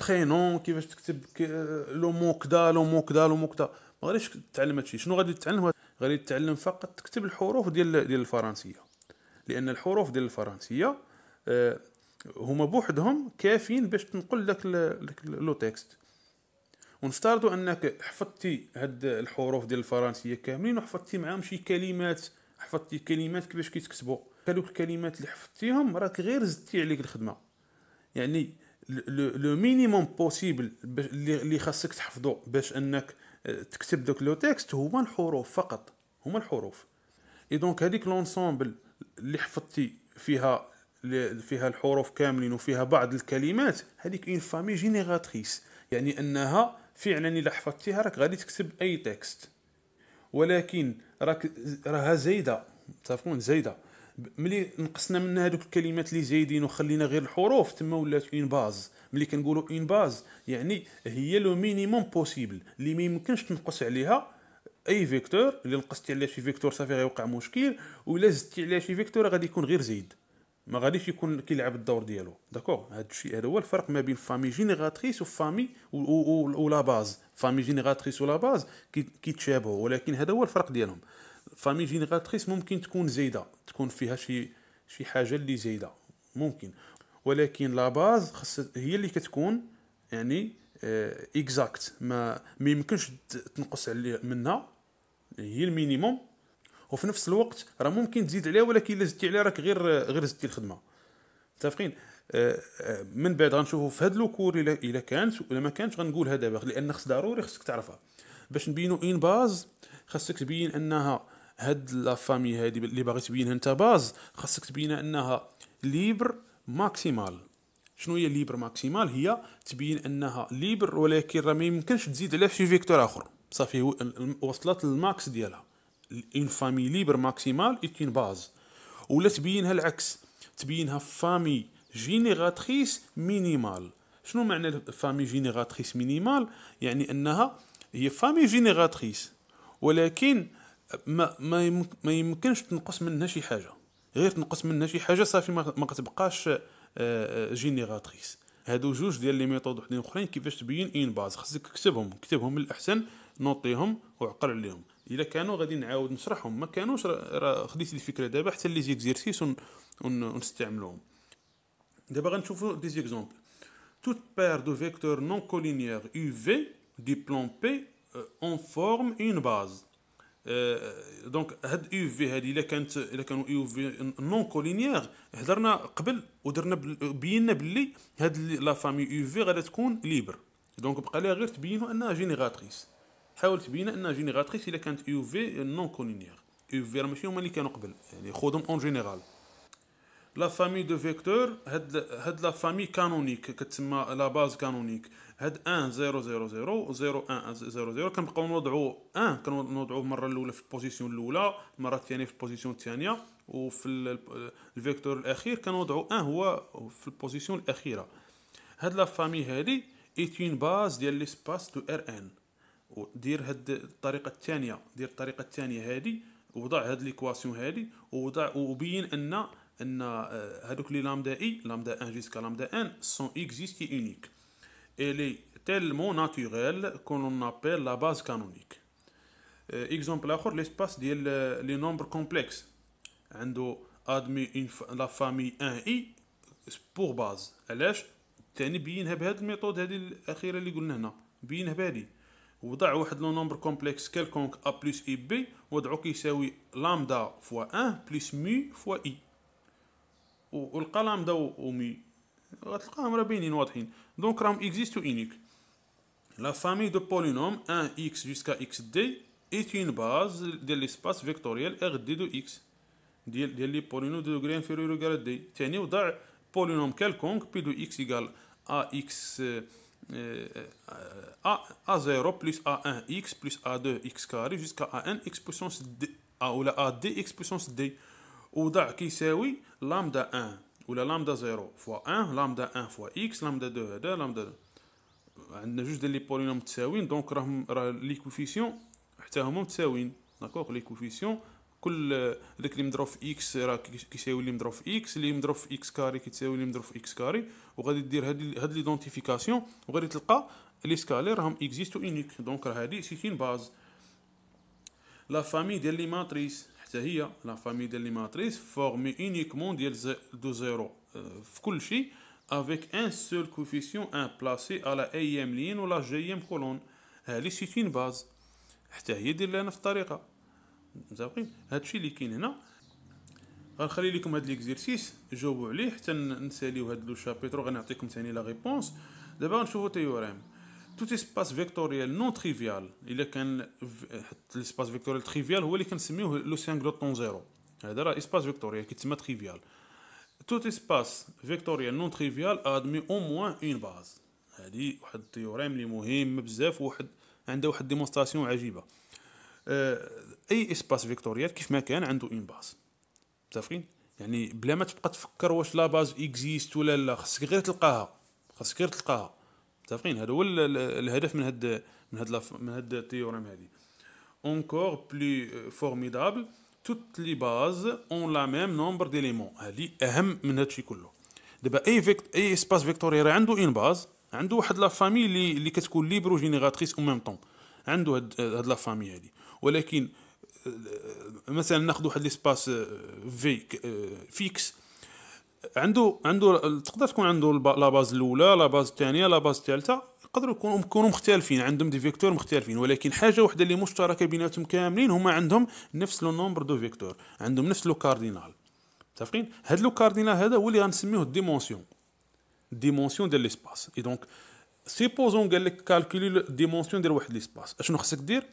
برينون آه، آه، كيفاش تكتب آه، لو مو كدا لو مو كدا لو مو كدا ما غاديش تتعلم هادشي شنو غادي تتعلم غادي تتعلم فقط تكتب الحروف ديال ديال الفرنسيه لان الحروف ديال الفرنسيه آه، هما بوحدهم كافيين باش تنقل لك لو تيكست ونفترضوا انك حفظتي هاد الحروف ديال الفرنسيه كاملين وحفظتي معاهم شي كلمات حفظتي كلمات كيفاش كيتكتبوا هذوك الكلمات اللي حفظتيهم راك غير زدتي عليك الخدمه يعني لو مينيموم بوسيبل اللي خاصك تحفظه باش انك تكتب دوك لو تيكست هما الحروف فقط هما الحروف اي دونك هذيك لونسومبل اللي حفظتي فيها فيها الحروف كاملين وفيها بعض الكلمات هذيك اون فامي جينيراتريس يعني انها فعلا الا حفظتيها راك غادي تكتب اي تكست ولكن راك راها زايده تفهمون زايده ملي نقصنا منها هذوك الكلمات اللي زايدين وخلينا غير الحروف تما ولات اون باز ملي كنقولوا اون باز يعني هي لو مينيموم بوسيبل اللي ما يمكنش تنقص عليها اي فيكتور اللي نقصتي عليها شي فيكتور صافي غيوقع مشكل ولا زدتي عليها شي فيكتور غادي يكون غير زيد ما غاديش يكون كيلعب الدور ديالو داكوغ هذا الشيء هذا هو الفرق ما بين فامي جينيراتريس وفامي ولا باز فامي جينيراتريس ولا باز كيتشابهوا ولكن هذا هو الفرق ديالهم فامي جينيراتريس ممكن تكون زايده تكون فيها شي شي حاجه اللي زايده ممكن ولكن لا باز خص هي اللي كتكون يعني اكزاكت آه، ما ما يمكنش تنقص عليها منها هي المينيموم وفي نفس الوقت راه ممكن تزيد عليها ولكن الا زدتي عليها راك غير آه، غير زدتي الخدمه متفقين آه، من بعد غنشوفوا في هاد لوكور الا الا كانت ولا ما كانتش غنقولها دابا لان خص ضروري خصك تعرفها باش نبينوا ان باز خصك تبين انها هاد لا فامي هادي اللي باغي تبينها انت باز خصك تبين انها ليبر ماكسيمال شنو هي ليبر ماكسيمال هي تبين انها ليبر ولكن راه ما يمكنش تزيد عليها شي فيكتور اخر صافي وصلت للماكس ديالها اون فامي ليبر ماكسيمال ايت اون باز ولا تبينها العكس تبينها فامي جينيراتريس مينيمال شنو معنى فامي جينيراتريس مينيمال يعني انها هي فامي جينيراتريس ولكن ما ما يمكنش تنقص منها شي حاجه غير تنقص منها شي حاجه صافي ما كتبقاش آه، آه، جينيراتريس هادو جوج ديال لي ميثود وحدين اخرين كيفاش تبين اين باز خصك كتبهم من الاحسن نوطيهم وعقل عليهم الا كانوا غادي نعاود نشرحهم ما كانوش راه خديت الفكره دابا حتى لي زيكزيرسيس ونستعملوهم دابا غنشوفوا دي زيكزومبل توت بير دو فيكتور نون كولينيير يو في دي بلون بي اون فورم اون باز دونك euh, هاد يو في هادي الا كانت الا كانوا يو في نون كولينيير هضرنا قبل ودرنا بينا باللي هاد لا فامي يو في غادا تكون ليبر دونك بقى لي غير تبينوا انها جينيراتريس حاول تبين انها جينيراتريس الا كانت يو في نون كولينيير يو في ماشي هما اللي كانوا قبل يعني خودهم اون جينيرال لا فامي دو فيكتور هاد هاد لا فامي كانونيك كتسمى لا باز كانونيك هاد 1 0 0 0 0 1 0 0 كنبقاو نوضعوا 1 كنوضعوا المره الاولى في البوزيسيون الاولى المره الثانيه في البوزيسيون الثانيه وفي الفيكتور الاخير كنوضعوا 1 هو في البوزيسيون الاخيره هاد لا فامي هادي ايتين باز ديال لي سباس دو ار ان ودير هاد الطريقه الثانيه دير الطريقه الثانيه هادي وضع هاد ليكواسيون هادي ووضع وبين ان ان آه، هادوك لي لامدا اي لامدا ان جيسكا لامدا ان سون اكزيستي اونيك elle est tellement naturelle qu'on appelle la base canonique Euh, exemple اكزومبل اخر ليسباس ديال لي نومبر كومبلكس عنده ادمي اون لا فامي ان اي بور باز علاش تاني بينها بهاد الميثود هادي الاخيره اللي قلنا هنا بينها بهادي وضع واحد لو نومبر كومبلكس كالكونك ا بلس اي بي وضعو كيساوي لامدا فوا ان بلس مي فوا اي ولقى لامدا ومي غتلقاهم راه باينين واضحين Donc RAM existe unique. La famille de polynômes 1x jusqu'à xd est une base de l'espace vectoriel rd de x. De les polynômes de degré inférieur égal à d. Tenez, un polynôme quelconque, p de x égale à euh, euh, a, 0 plus a1x plus a2x carré jusqu'à 1 x puissance d, ou la ad puissance d. Ou qui sait oui, lambda 1 ولا لامدا زيرو فوا ان لامدا ان فوا اكس لامدا دو هذا لامدا دو عندنا جوج ديال لي بولينوم متساويين دونك راهم راه لي كوفيسيون حتى هما متساويين داكوغ لي كوفيسيون كل داك اللي مضروب في اكس راه كيساوي اللي مضروب في اكس اللي مضروب في اكس كاري كيتساوي اللي مضروب في اكس كاري وغادي دير هاد هاد ليدونتيفيكاسيون وغادي تلقى لي سكالير راهم اكزيست و انيك دونك راه هادي سيتين باز لا فامي ديال لي ماتريس حتى هي لا فامي ديال لي ماتريس فورمي اونيكمون ديال دو زيرو في كل شيء افيك ان سول كوفيسيون ان بلاسي على اي ام لين ولا جي ام كولون لي سيتين باز حتى هي دير لنا نفس الطريقه متفقين هادشي اللي كاين هنا غنخلي لكم هاد ليكزيرسيس جاوبوا عليه حتى نساليو هاد لو شابيترو غنعطيكم ثاني لا ريبونس دابا غنشوفو تيوريم توت اسباس فيكتوريال نون تريفيال الا كان حتى الاسباس فيكتوريال تريفيال هو اللي كنسميوه لو سيانغلو طون زيرو هذا راه اسباس فيكتوريال كيتسمى تريفيال توت اسباس فيكتوريال نون تريفيال ادمي او موان اون باز هادي واحد التيوريم اللي مهم بزاف وواحد عنده واحد ديمونستراسيون عجيبه euh, اي اسباس فيكتوريال كيف ما كان عنده اون باز متفقين يعني بلا ما تبقى تفكر واش لا باز اكزيست ولا لا خصك غير تلقاها خصك غير تلقاها متفقين هذا هو الهدف من هاد من هاد من هاد التيوريم هادي اونكور بلو فورميدابل توت لي باز اون لا ميم نومبر ديليمون هادي اهم من هادشي كله دابا اي فيكت اي اسباس فيكتوريال عنده اون باز عنده واحد لا فامي اللي اللي كتكون ليبر جينيراتريس او ميم طون عنده هاد هاد لا فامي هادي ولكن آه، مثلا ناخذ واحد ليسباس في فيكس عنده عنده تقدر تكون عنده لا باز الاولى لا باز الثانيه لا باز الثالثه يقدروا يكونوا يكونوا مختلفين عندهم دي فيكتور مختلفين ولكن حاجه واحده اللي مشتركه بيناتهم كاملين هما عندهم نفس لو نومبر دو فيكتور عندهم نفس لو كاردينال متفقين هاد لو كاردينال هذا هو اللي غنسميوه الديمونسيون الديمونسيون ديال ليسباس اي دونك سيبوزون قال لك كالكولي الديمونسيون ديال واحد ليسباس اشنو خصك دير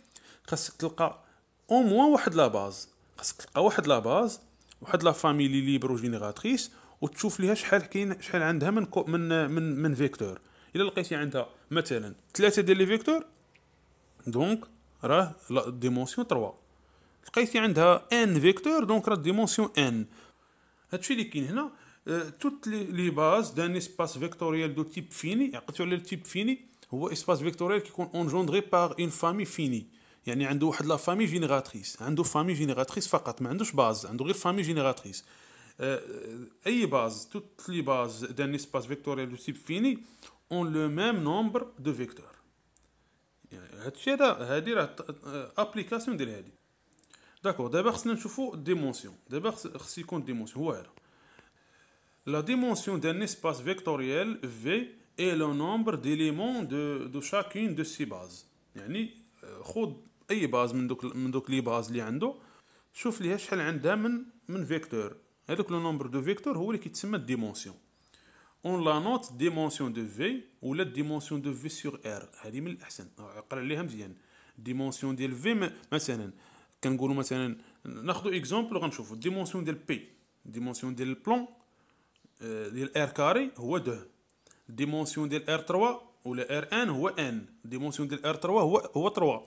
خاصك تلقى او موان واحد لا باز خاصك تلقى واحد لا باز واحد لا فاميلي ليبر وجينيراتريس وتشوف ليها شحال كاين شحال عندها من كو من من من فيكتور الا لقيتي عندها مثلا ثلاثه ديال لي فيكتور دونك راه ديمونسيون 3 لقيتي عندها ان فيكتور دونك راه ديمونسيون ان هادشي اللي كاين هنا توت لي باز دان اسباس فيكتوريال دو تيب فيني عقلتو على التيب فيني هو اسباس فيكتوريال كيكون اونجوندري باغ اون فامي فيني يعني عنده واحد لا فامي جينيراتريس عنده فامي جينيراتريس فقط ما عندوش باز عنده غير فامي جينيراتريس Euh, euh, toutes les bases d'un espace vectoriel de type fini ont le même nombre de vecteurs. cest l'application euh, de l'aide. D'accord, d'abord, nous allons une dimension. dimension. La dimension d'un espace vectoriel V est le nombre d'éléments de, chacune de ces bases. يعني خذ اي باز من دوك من دوك لي باز اللي عنده شوف لي شحال عندها le nombre de vecteurs, où est la dimension On note dimension de V ou la dimension de V sur R. Dimension de V, mais c'est un... exemple. dimension de P. Dimension de Plan, R carré, 2 Dimension de R3 ou RN, ON. Dimension de R3, O3.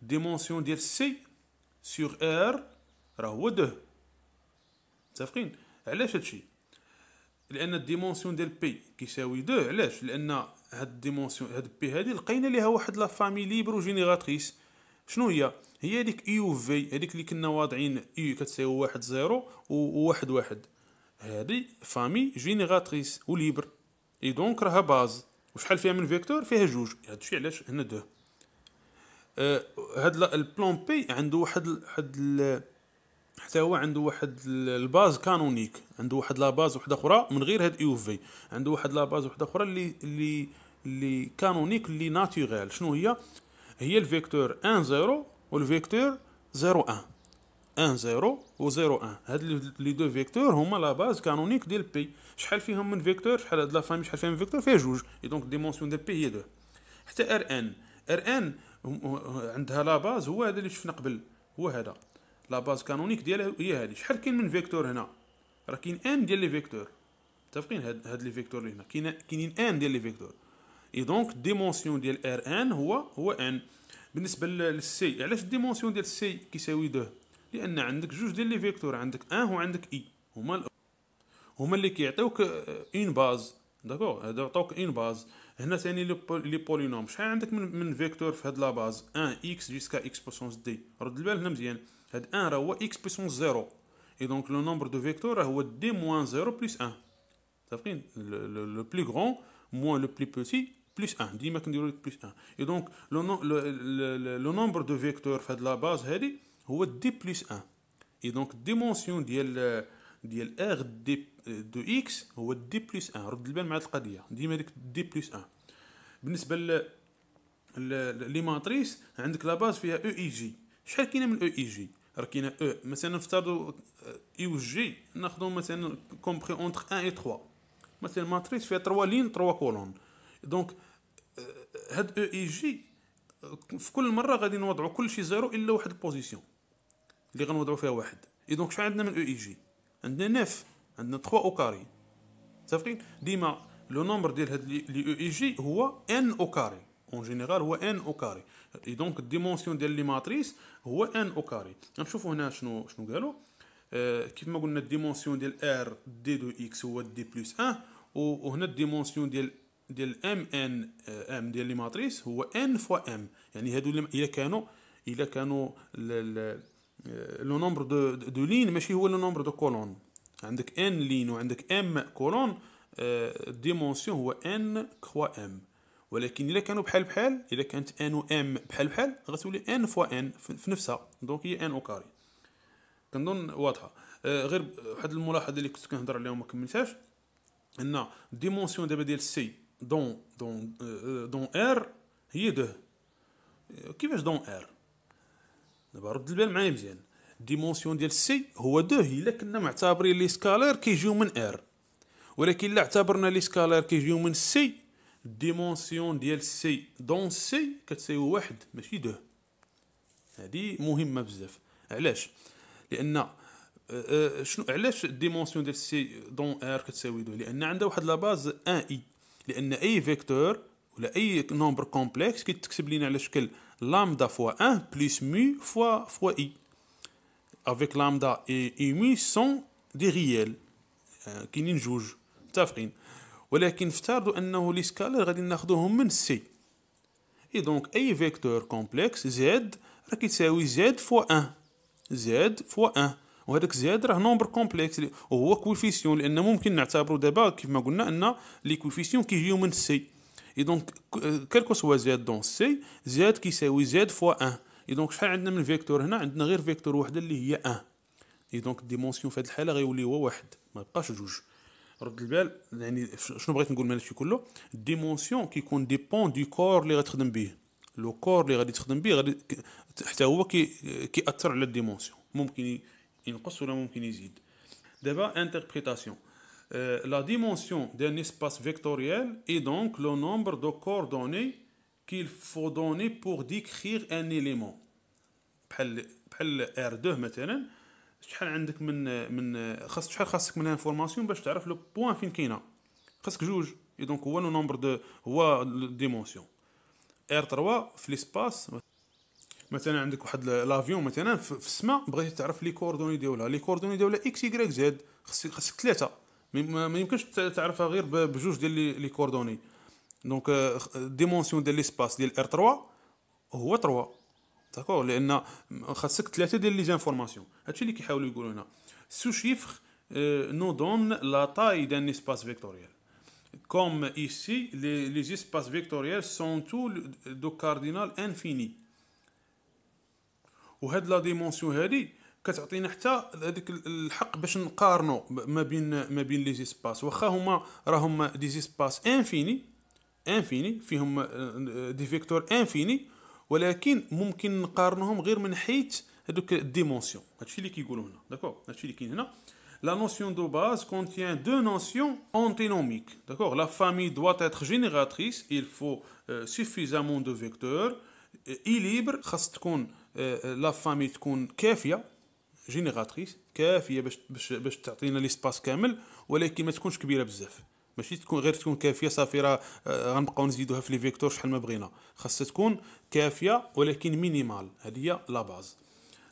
Dimension de C sur R, 2 متفقين علاش هادشي لان الديمونسيون ديال بي كيساوي 2 علاش لان هاد الديمونسيون هاد بي هادي لقينا ليها واحد لا فامي ليبر وجينيراتريس شنو هي هي هذيك و e في هذيك اللي كنا واضعين اي e كتساوي واحد زيرو و واحد واحد هادي فامي جينيراتريس وليبر اي دونك راها باز وشحال فيها من فيكتور فيها جوج هادشي علاش هنا دو أه، هاد البلان بي عنده واحد واحد حتى هو عنده واحد الباز كانونيك عنده واحد باز وحده اخرى من غير هاد في عنده واحد باز وحده اخرى اللي اللي اللي كانونيك اللي ناتوريل شنو هي هي الفيكتور 1 0 والفيكتور 0 1 1 0 و 0 1 هاد لي دو فيكتور هما لا باز كانونيك ديال بي شحال فيهم من فيكتور شحال هاد لا فامي شحال فيها من فيكتور فيها جوج اي دونك ديمونسيون ديال بي هي دو حتى ار ان ار ان عندها لا باز هو هذا اللي شفنا قبل هو هذا لا باز كانونيك ديالها هي هذه شحال كاين من فيكتور هنا راه كاين ان ديال لي فيكتور متفقين هاد هاد لي فيكتور اللي هنا كاين كاينين ان ديال لي فيكتور اي دونك ديمونسيون ديال ار ان هو هو ان بالنسبه للسي علاش الديمونسيون ديال السي كيساوي دو لان عندك جوج ديال لي فيكتور عندك ان وعندك اي e. هما هما اللي كيعطيوك اون باز داكوغ هذا عطاوك اون باز هنا ثاني لي بولينوم شحال عندك من, من فيكتور في هاد لا باز ان اكس جيسكا اكس بوسونس دي رد البال هنا مزيان 1 x plus 0. Et donc le nombre de vecteurs est d moins 0 plus 1. Ça le plus grand moins le plus petit plus 1. 10 mètres plus 1. Et donc le nombre de vecteurs de la base est d plus 1. Et donc dimension de l'R de x est d plus 1. Je ben d plus 1. dire c'est plus 1. dire 1. ركينا او مثلا نفترضوا اي و جي ناخذوا مثلا كومبري اونتر 1 اي 3 مثلا ماتريس فيها 3 لين 3 كولون دونك هاد او اي جي في كل مره غادي نوضعوا كل شيء زيرو الا واحد البوزيسيون اللي غنوضعوا فيها واحد اي دونك شحال عندنا من او اي جي عندنا نف عندنا 3 او كاري متفقين ديما لو نومبر ديال هاد لي او اي جي هو ان او كاري اون جينيرال هو ان او كاري اي دونك الديمونسيون ديال لي ماتريس هو ان او كاري نشوفوا هنا شنو شنو قالوا كيف ما قلنا الديمونسيون ديال ار دي دو اكس هو دي بلس 1 وهنا الديمونسيون ديال ديال ام ان ام ديال لي ماتريس هو ان فوا ام يعني هادو الا كانوا الا كانوا لو نومبر دو دو لين ماشي هو لو نومبر دو كولون عندك ان لين وعندك ام كولون الديمونسيون هو ان كوا ام ولكن الا كانوا بحال بحال الا كانت ان و ام بحال بحال غتولي ان فوا ان في نفسها دونك هي ان او كاري كنظن واضحه آه، غير واحد الملاحظه اللي كنت كنهضر عليها وما كملتهاش ان ديمونسيون دابا ديال سي دون دون دون ار هي ده كيفاش دون ار دابا رد البال معايا مزيان ديمونسيون ديال سي هو دو الا كنا معتبرين لي سكالير كيجيو من ار ولكن الا اعتبرنا لي سكالير كيجيو من سي ديمونسيون ديال سي دون سي كتساوي واحد ماشي دو هادي مهمه بزاف علاش لان آه، آه، شنو علاش ديمونسيون ديال سي دون ار كتساوي دو لان عندها واحد لاباز ان اي لان اي فيكتور ولا اي نومبر كومبلكس كيتكتب لينا على شكل لامدا فوا ان بلس مي فوا فوا اي افيك لامدا اي, اي مي سون دي ريال كاينين جوج متفقين ولكن افترضوا انه لي سكالر غادي ناخذوهم من سي اي دونك اي فيكتور كومبلكس زد راه كيساوي زد فوا 1 زد فوا 1 وهذاك زاد راه نومبر كومبلكس وهو كويفيسيون لان ممكن نعتبرو دابا كيف ما قلنا ان لي كويفيسيون كيجيو من سي اي دونك كالكو سوا زاد دون سي زاد كيساوي زاد فوا 1 اي دونك شحال عندنا من فيكتور هنا عندنا غير فيكتور وحده اللي هي 1 اي دونك الديمونسيون في هذه الحاله غيولي هو واحد ما بقاش جوج رد البال يعني شنو بغيت نقول من هادشي كله الديمونسيون كيكون ديبون دو كور اللي غتخدم به لو كور اللي غادي تخدم به غادي حتى هو كي كيأثر على الديمونسيون ممكن ينقص ولا ممكن يزيد دابا انتربريتاسيون لا Euh, la اسباس فيكتوريال اي دونك لو نومبر دو كوردوني كيل فو دوني بور donner ان اليمون بحال بحال ار R2 شحال عندك من من خاص شحال خاصك من انفورماسيون باش تعرف لو بوان فين كاينه خاصك جوج اي دونك هو لو نومبر دو هو ديمونسيون ار 3 في ليسباس مثلا عندك واحد لافيون مثلا في السماء بغيتي تعرف لي كوردوني ديالها لي كوردوني ديالها اكس يغريك زد خاصك خصك ثلاثه ما يمكنش تعرفها غير بجوج ديال لي كوردوني دونك ديمونسيون ديال ليسباس ديال ار 3 هو 3 داكور لان خاصك ثلاثه ديال لي زانفورماسيون هادشي اللي كيحاولوا يقولوا هنا سو شيفر نو دون لا تاي دان اسباس فيكتوريال كوم ايسي لي لي اسباس فيكتوريال سون تو دو كاردينال انفيني وهاد لا ديمونسيون هادي كتعطينا حتى هذيك الحق باش نقارنوا ما بين ما بين لي زيسباس واخا هما راهم دي زيسباس انفيني انفيني فيهم دي فيكتور انفيني ولكن ممكن نقارنهم غير من حيث هذوك الديمونسيون هادشي اللي كيقولوا هنا داكوغ هادشي اللي كاين هنا لا نوسيون دو باز كونتيان دو نوسيون اونتينوميك داكوغ لا فامي دوات اتر جينيراتريس il faut سوفيزامون دو فيكتور اي ليبر خاص تكون لا فامي تكون كافيه جينيراتريس كافيه باش باش باش تعطينا ليسباس كامل ولكن ما تكونش كبيره بزاف ماشي تكون غير تكون كافيه صافي راه آه، غنبقاو نزيدوها في لي فيكتور شحال ما بغينا خاصها تكون كافيه ولكن مينيمال هذه هي لا باز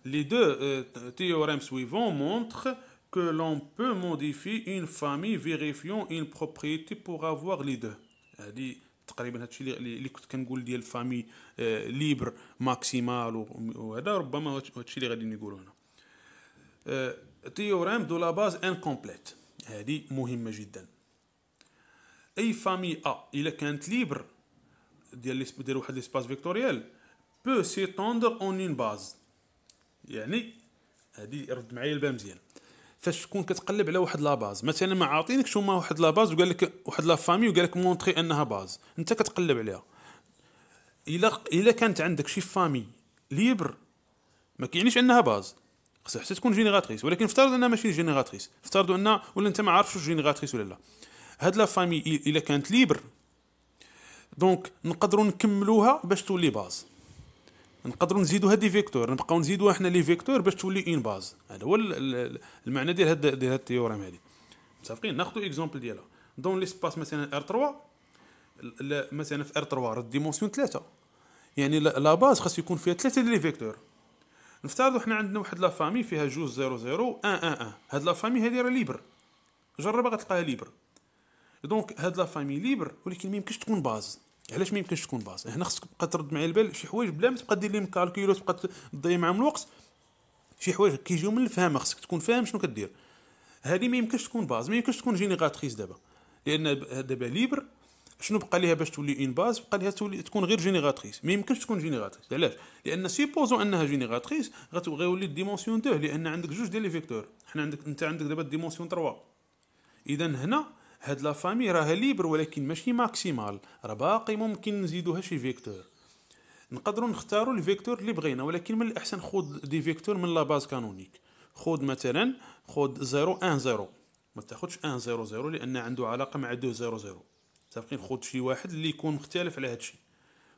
لي دو تيوريم سويفون مونتخ كو لون بو موديفي اون فامي فيريفيون اون بروبريتي بوغ افوار لي دو هذه تقريبا هادشي اللي اللي كنت كنقول ديال فامي ليبر ماكسيمال وهذا ربما هادشي اللي غادي نقولو هنا تيوريم دو لا باز ان كومبليت هذه مهمه جدا اي فامي ا الا كانت ليبر ديال دير واحد ليسباس فيكتوريال بو سيتوندر اون اون باز يعني هادي رد معايا الباب مزيان فاش تكون كتقلب على واحد لا باز مثلا ما عاطينكش ما واحد لا باز وقال لك واحد لا فامي وقال لك مونطري انها باز انت كتقلب عليها الا الا كانت عندك شي فامي ليبر ما كيعنيش انها باز خصها حتى تكون جينيراتريس ولكن افترض انها ماشي جينيراتريس افترضوا ان ولا انت ما عارفش جينيراتريس ولا لا هاد لا فامي الا كانت ليبر دونك نقدروا نكملوها باش تولي باز نقدروا نزيدوا هاد لي فيكتور نبقاو نزيدوا حنا لي فيكتور باش تولي اون باز هذا هو المعنى ديال هاد ديال هاد التيوريم هادي متفقين ناخذوا اكزومبل ديالها دون ليسباس مثلا ار 3 مثلا في ار 3 راه ديمونسيون 3 يعني لا باز خاص يكون فيها 3 ديال لي فيكتور نفترضوا حنا عندنا واحد لا فامي فيها جوج 0 0 1 1 1 هاد لا فامي هادي راه ليبر جربها غتلقاها ليبر دونك هاد لا فامي ليبر ولكن ما يمكنش تكون باز علاش ما يمكنش تكون باز هنا خصك تبقى ترد معايا البال شي حوايج بلا ما تبقى دير لهم كالكيلو تبقى تضيع معاهم الوقت شي حوايج كيجيو من الفهم خصك تكون فاهم شنو كدير هادي ما يمكنش تكون باز ما يمكنش تكون جينيراتريس دابا لان دابا ليبر شنو بقى ليها باش تولي اون باز بقى ليها تولي تكون غير جينيراتريس ما يمكنش تكون جينيراتريس علاش لان سيبوزو انها جينيراتريس يولي ديمونسيون 2 لان عندك جوج ديال لي فيكتور حنا عندك انت عندك دابا ديمونسيون 3 اذا هنا هاد لا فامي راه ليبر ولكن ماشي ماكسيمال راه باقي ممكن نزيدوها شي فيكتور نقدروا نختاروا الفيكتور اللي بغينا ولكن من الاحسن خود دي فيكتور من لا باز كانونيك خود مثلا خود 0 1 0 ما تاخذش 1 0 0 لان عنده علاقه مع 2 0 0 تفقين خود شي واحد اللي يكون مختلف على هادشي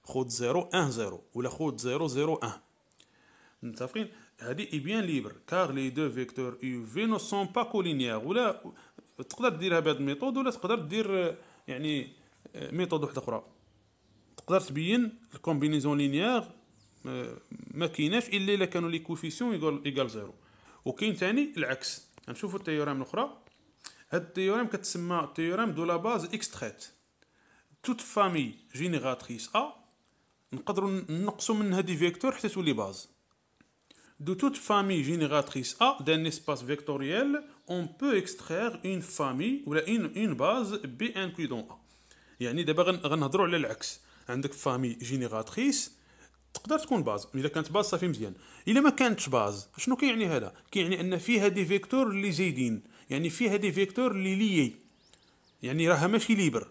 خود 0 1 0 ولا خود 0 0 1 متفقين هادي اي بيان ليبر كار لي دو فيكتور يو في نو سون با كولينيير ولا تقدر ديرها بهاد الميثود ولا تقدر دير يعني ميثود وحده اخرى تقدر تبين الكومبينيزون لينيير آه، ما كايناش الا الا كانوا لي كوفيسيون ايكال ايغال زيرو وكاين ثاني العكس غنشوفوا التيورام الاخرى هاد التيورام كتسمى تيورام دو لا باز اكس تريت توت فامي جينيراتريس ا نقدروا نقصوا منها دي فيكتور حتى تولي باز دو توت فامي جينيراتريس ا دان اسباس فيكتوريال on peut extraire une famille ولا une, une base B incluant A يعني دابا غنهضروا على العكس عندك فامي جينيراتريس تقدر تكون باز اذا كانت باز صافي مزيان الا ما كانتش باز شنو كيعني كي هذا كيعني كي ان فيها دي فيكتور اللي زايدين يعني فيها دي فيكتور اللي ليي يعني راها ماشي ليبر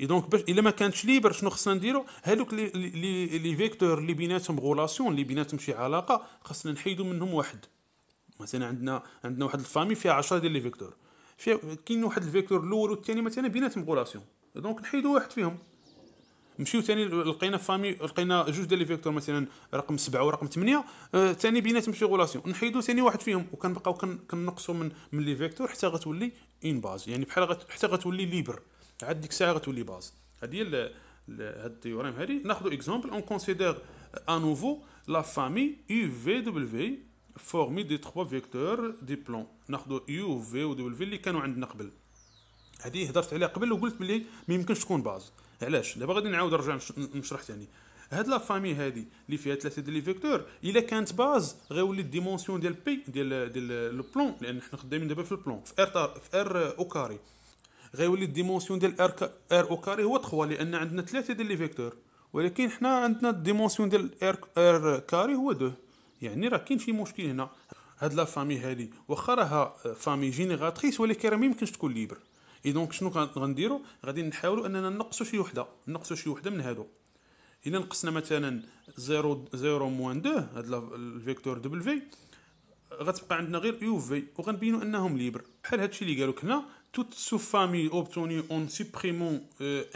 دونك باش الا ما كانتش ليبر شنو خصنا نديرو هادوك لي لي فيكتور اللي بيناتهم غولاسيون اللي بيناتهم شي علاقه خصنا نحيدو منهم واحد مثلا عندنا عندنا واحد الفامي فيها 10 ديال لي فيكتور فيها كاين واحد الفيكتور الاول والثاني مثلا بيناتهم غولاسيون دونك نحيدوا واحد فيهم نمشيو ثاني لقينا فامي لقينا جوج ديال لي فيكتور مثلا رقم سبعه ورقم ثمانيه آه، ثاني آه بيناتهم شي غولاسيون نحيدوا ثاني واحد فيهم وكنبقاو كنقصوا من من لي فيكتور حتى غتولي اون باز يعني بحال حتى غتولي ليبر عاد ديك الساعه غتولي باز هذه هي هاد التيوريم هادي ناخذ اكزومبل اون كونسيدير ا نوفو لا فامي يو في دبليو فورمي دي تخوا فيكتور دي بلون ناخدو يو في و دبل في اللي كانوا عندنا قبل هادي هضرت عليها قبل وقلت بلي ميمكنش تكون باز علاش دابا غادي نعاود نرجع نشرح ثاني هاد لا فامي هادي اللي فيها ثلاثه ديال لي فيكتور الا كانت باز غيولي الديمونسيون ديال بي ديال ديال لو بلون لان حنا خدامين دابا في البلون في ار في ار او كاري غيولي الديمونسيون ديال ار ار او كاري هو 3 لان عندنا ثلاثه ديال لي فيكتور ولكن حنا عندنا الديمونسيون ديال ار ار كاري هو 2 يعني راه كاين شي مشكل هنا هاد لا فامي هادي واخا راها فامي جينيراتريس ولكن راه ميمكنش تكون ليبر اي دونك شنو غنديرو غادي نحاولوا اننا نقصوا شي وحده نقصوا شي وحده من هادو الا نقصنا مثلا 0 0 موان 2 هاد الفيكتور دبل في غتبقى عندنا غير يو في وغنبينوا انهم ليبر بحال هادشي اللي قالوك هنا توت سو فامي اوبتوني اون سيبريمون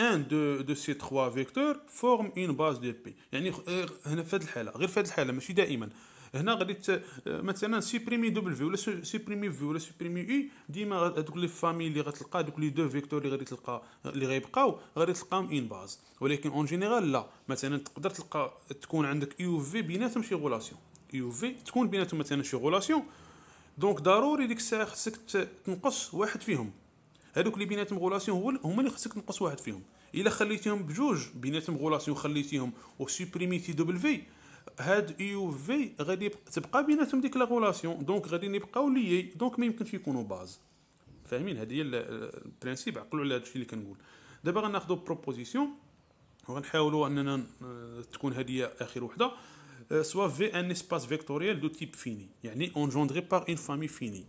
ان دو دو سي ces فيكتور فورم اون باز base بي يعني آه، هنا في هاد الحاله غير في هاد الحاله ماشي دائما هنا غادي مثلا سوبريمي دوبل في ولا سوبريمي في ولا سوبريمي اي ديما هذوك لي فامي اللي غتلقى دوك لي دو فيكتور اللي غادي تلقى اللي غيبقاو غادي تلقاهم ان باز ولكن اون جينيرال لا مثلا تقدر تلقى تكون عندك يو في بيناتهم شي غولاسيون يو في تكون بيناتهم مثلا شي غولاسيون دونك ضروري ديك الساعه خصك تنقص واحد فيهم هذوك اللي بيناتهم غولاسيون هما اللي خصك تنقص واحد فيهم الا خليتيهم بجوج بيناتهم غولاسيون خليتيهم وسوبريميتي دوبل في هاد اي و في غادي تبقى بيناتهم ديك لا غولاسيون دونك غادي يبقاو ليي دونك ما يمكنش يكونوا باز فاهمين هذه هي البرانسيب عقلوا على هادشي اللي كنقول دابا غناخذوا بروبوزيسيون وغنحاولوا اننا تكون هذه اخر وحده أه، سوا في ان اسباس فيكتوريال دو تيب فيني يعني اونجوندري بار اون فامي فيني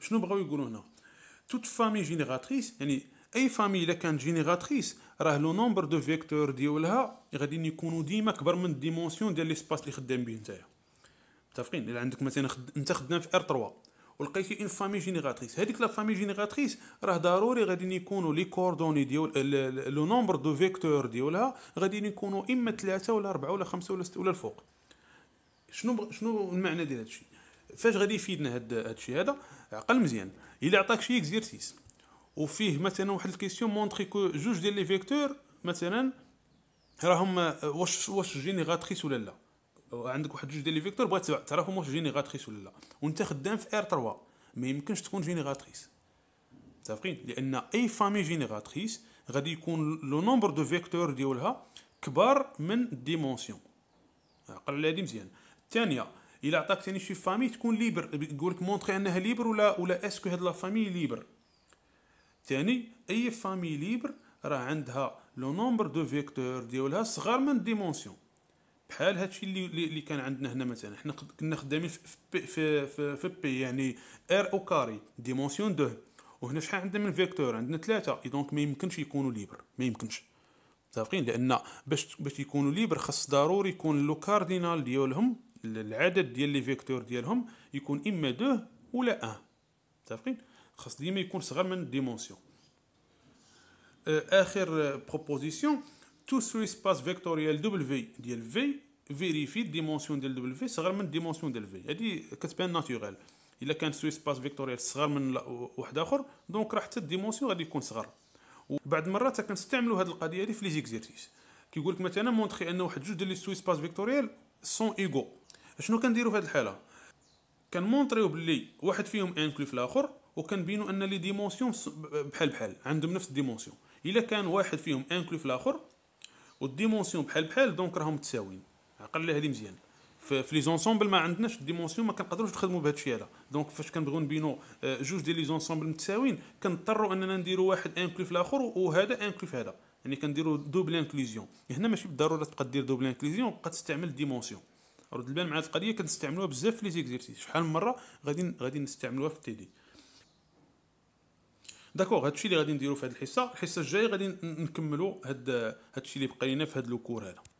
شنو بغاو يقولوا هنا توت فامي جينيراتريس يعني اي فامي الا كانت جينيراتريس راه لو نومبر دو فيكتور ديالها غادي يكونوا ديما كبر من الديمونسيون ديال ليسباس اللي خدام به نتايا متفقين الا عندك مثلا خد... انت خدام في ار 3 ولقيتي اون فامي جينيراتريس هذيك لا فامي جينيراتريس راه ضروري غادي يكونوا لي كوردوني ديال لو نومبر دو فيكتور ديالها غادي يكونوا اما ثلاثة ولا أربعة ولا خمسة ولا ستة ولا الفوق شنو بغ... شنو المعنى ديال هادشي فاش غادي يفيدنا هاد هادشي هذا عقل مزيان الا عطاك شي اكزيرسيس وفيه مثلا واحد الكيسيون مونتري كو جوج ديال لي فيكتور مثلا راهم آه، واش واش جينيغاتريس ولا لا عندك واحد جوج ديال لي فيكتور بغات تعرفهم واش جينيغاتريس ولا لا وانت خدام في ار 3 ما يمكنش تكون جينيغاتريس متفقين لان اي فامي جينيغاتريس غادي يكون لو نومبر دو فيكتور ديالها كبار من ديمونسيون عقل على هادي مزيان الثانيه الا عطاك ثاني شي فامي تكون ليبر يقول لك مونطري انها ليبر ولا ولا اسكو هاد لا فامي ليبر ثاني اي فامي ليبر راه عندها لو نومبر دو فيكتور ديالها صغار من ديمونسيون بحال هادشي اللي اللي كان عندنا هنا مثلا حنا كنا خدامين في بي في في, في بي يعني ار او كاري ديمونسيون دو وهنا شحال عندنا من فيكتور عندنا ثلاثه دونك ما يمكنش يكونوا ليبر ما يمكنش متفقين لان باش باش يكونوا ليبر خاص ضروري يكون لو كاردينال ديالهم العدد ديال لي فيكتور ديالهم يكون اما دو ولا ان متفقين خاص ديما يكون صغر من ديمونسيون آه، اخر بروبوزيسيون تو سوي سباس فيكتوريال دبل في ديال في فيريفي الديمونسيون ديال دبل في صغر من الديمونسيون ديال في هادي كتبان ناتورال الا كان سوي سباس فيكتوريال صغر من واحد اخر دونك راه حتى الديمونسيون غادي يكون صغر وبعد المرات كنستعملوا هاد القضيه هادي في لي زيكزيرسيس كيقول لك مثلا مونتري ان واحد جوج ديال لي سوي سباس فيكتوريال سون ايغو شنو كنديروا في هاد الحاله كنمونطريو بلي واحد فيهم انكلو في الاخر وكنبينوا ان لي ديمونسيون بحال بحال عندهم نفس الديمونسيون الا كان واحد فيهم انكلو في الاخر والديمونسيون بحال بحال دونك راهم متساويين عقل لي هذه مزيان في لي زونسومبل ما عندناش الديمونسيون ما كنقدروش نخدموا بهذا الشيء هذا دونك فاش كنبغيو نبينوا آه، جوج ديال لي زونسومبل متساويين كنضطروا اننا نديروا واحد انكلو في الاخر وهذا انكلو في هذا يعني كنديروا دوبل انكلوزيون هنا ماشي بالضروره تبقى دير دوبل انكلوزيون تبقى تستعمل ديمونسيون رد البال مع هذه القضيه كنستعملوها بزاف في لي زيكزيرسيس شحال من مره غادي غادي نستعملوها في التيدي داكوغ هادشي اللي غادي نديرو في هاد الحصه الحصه الجايه غادي نكملو هاد هادشي اللي بقى لينا في هاد لوكور هذا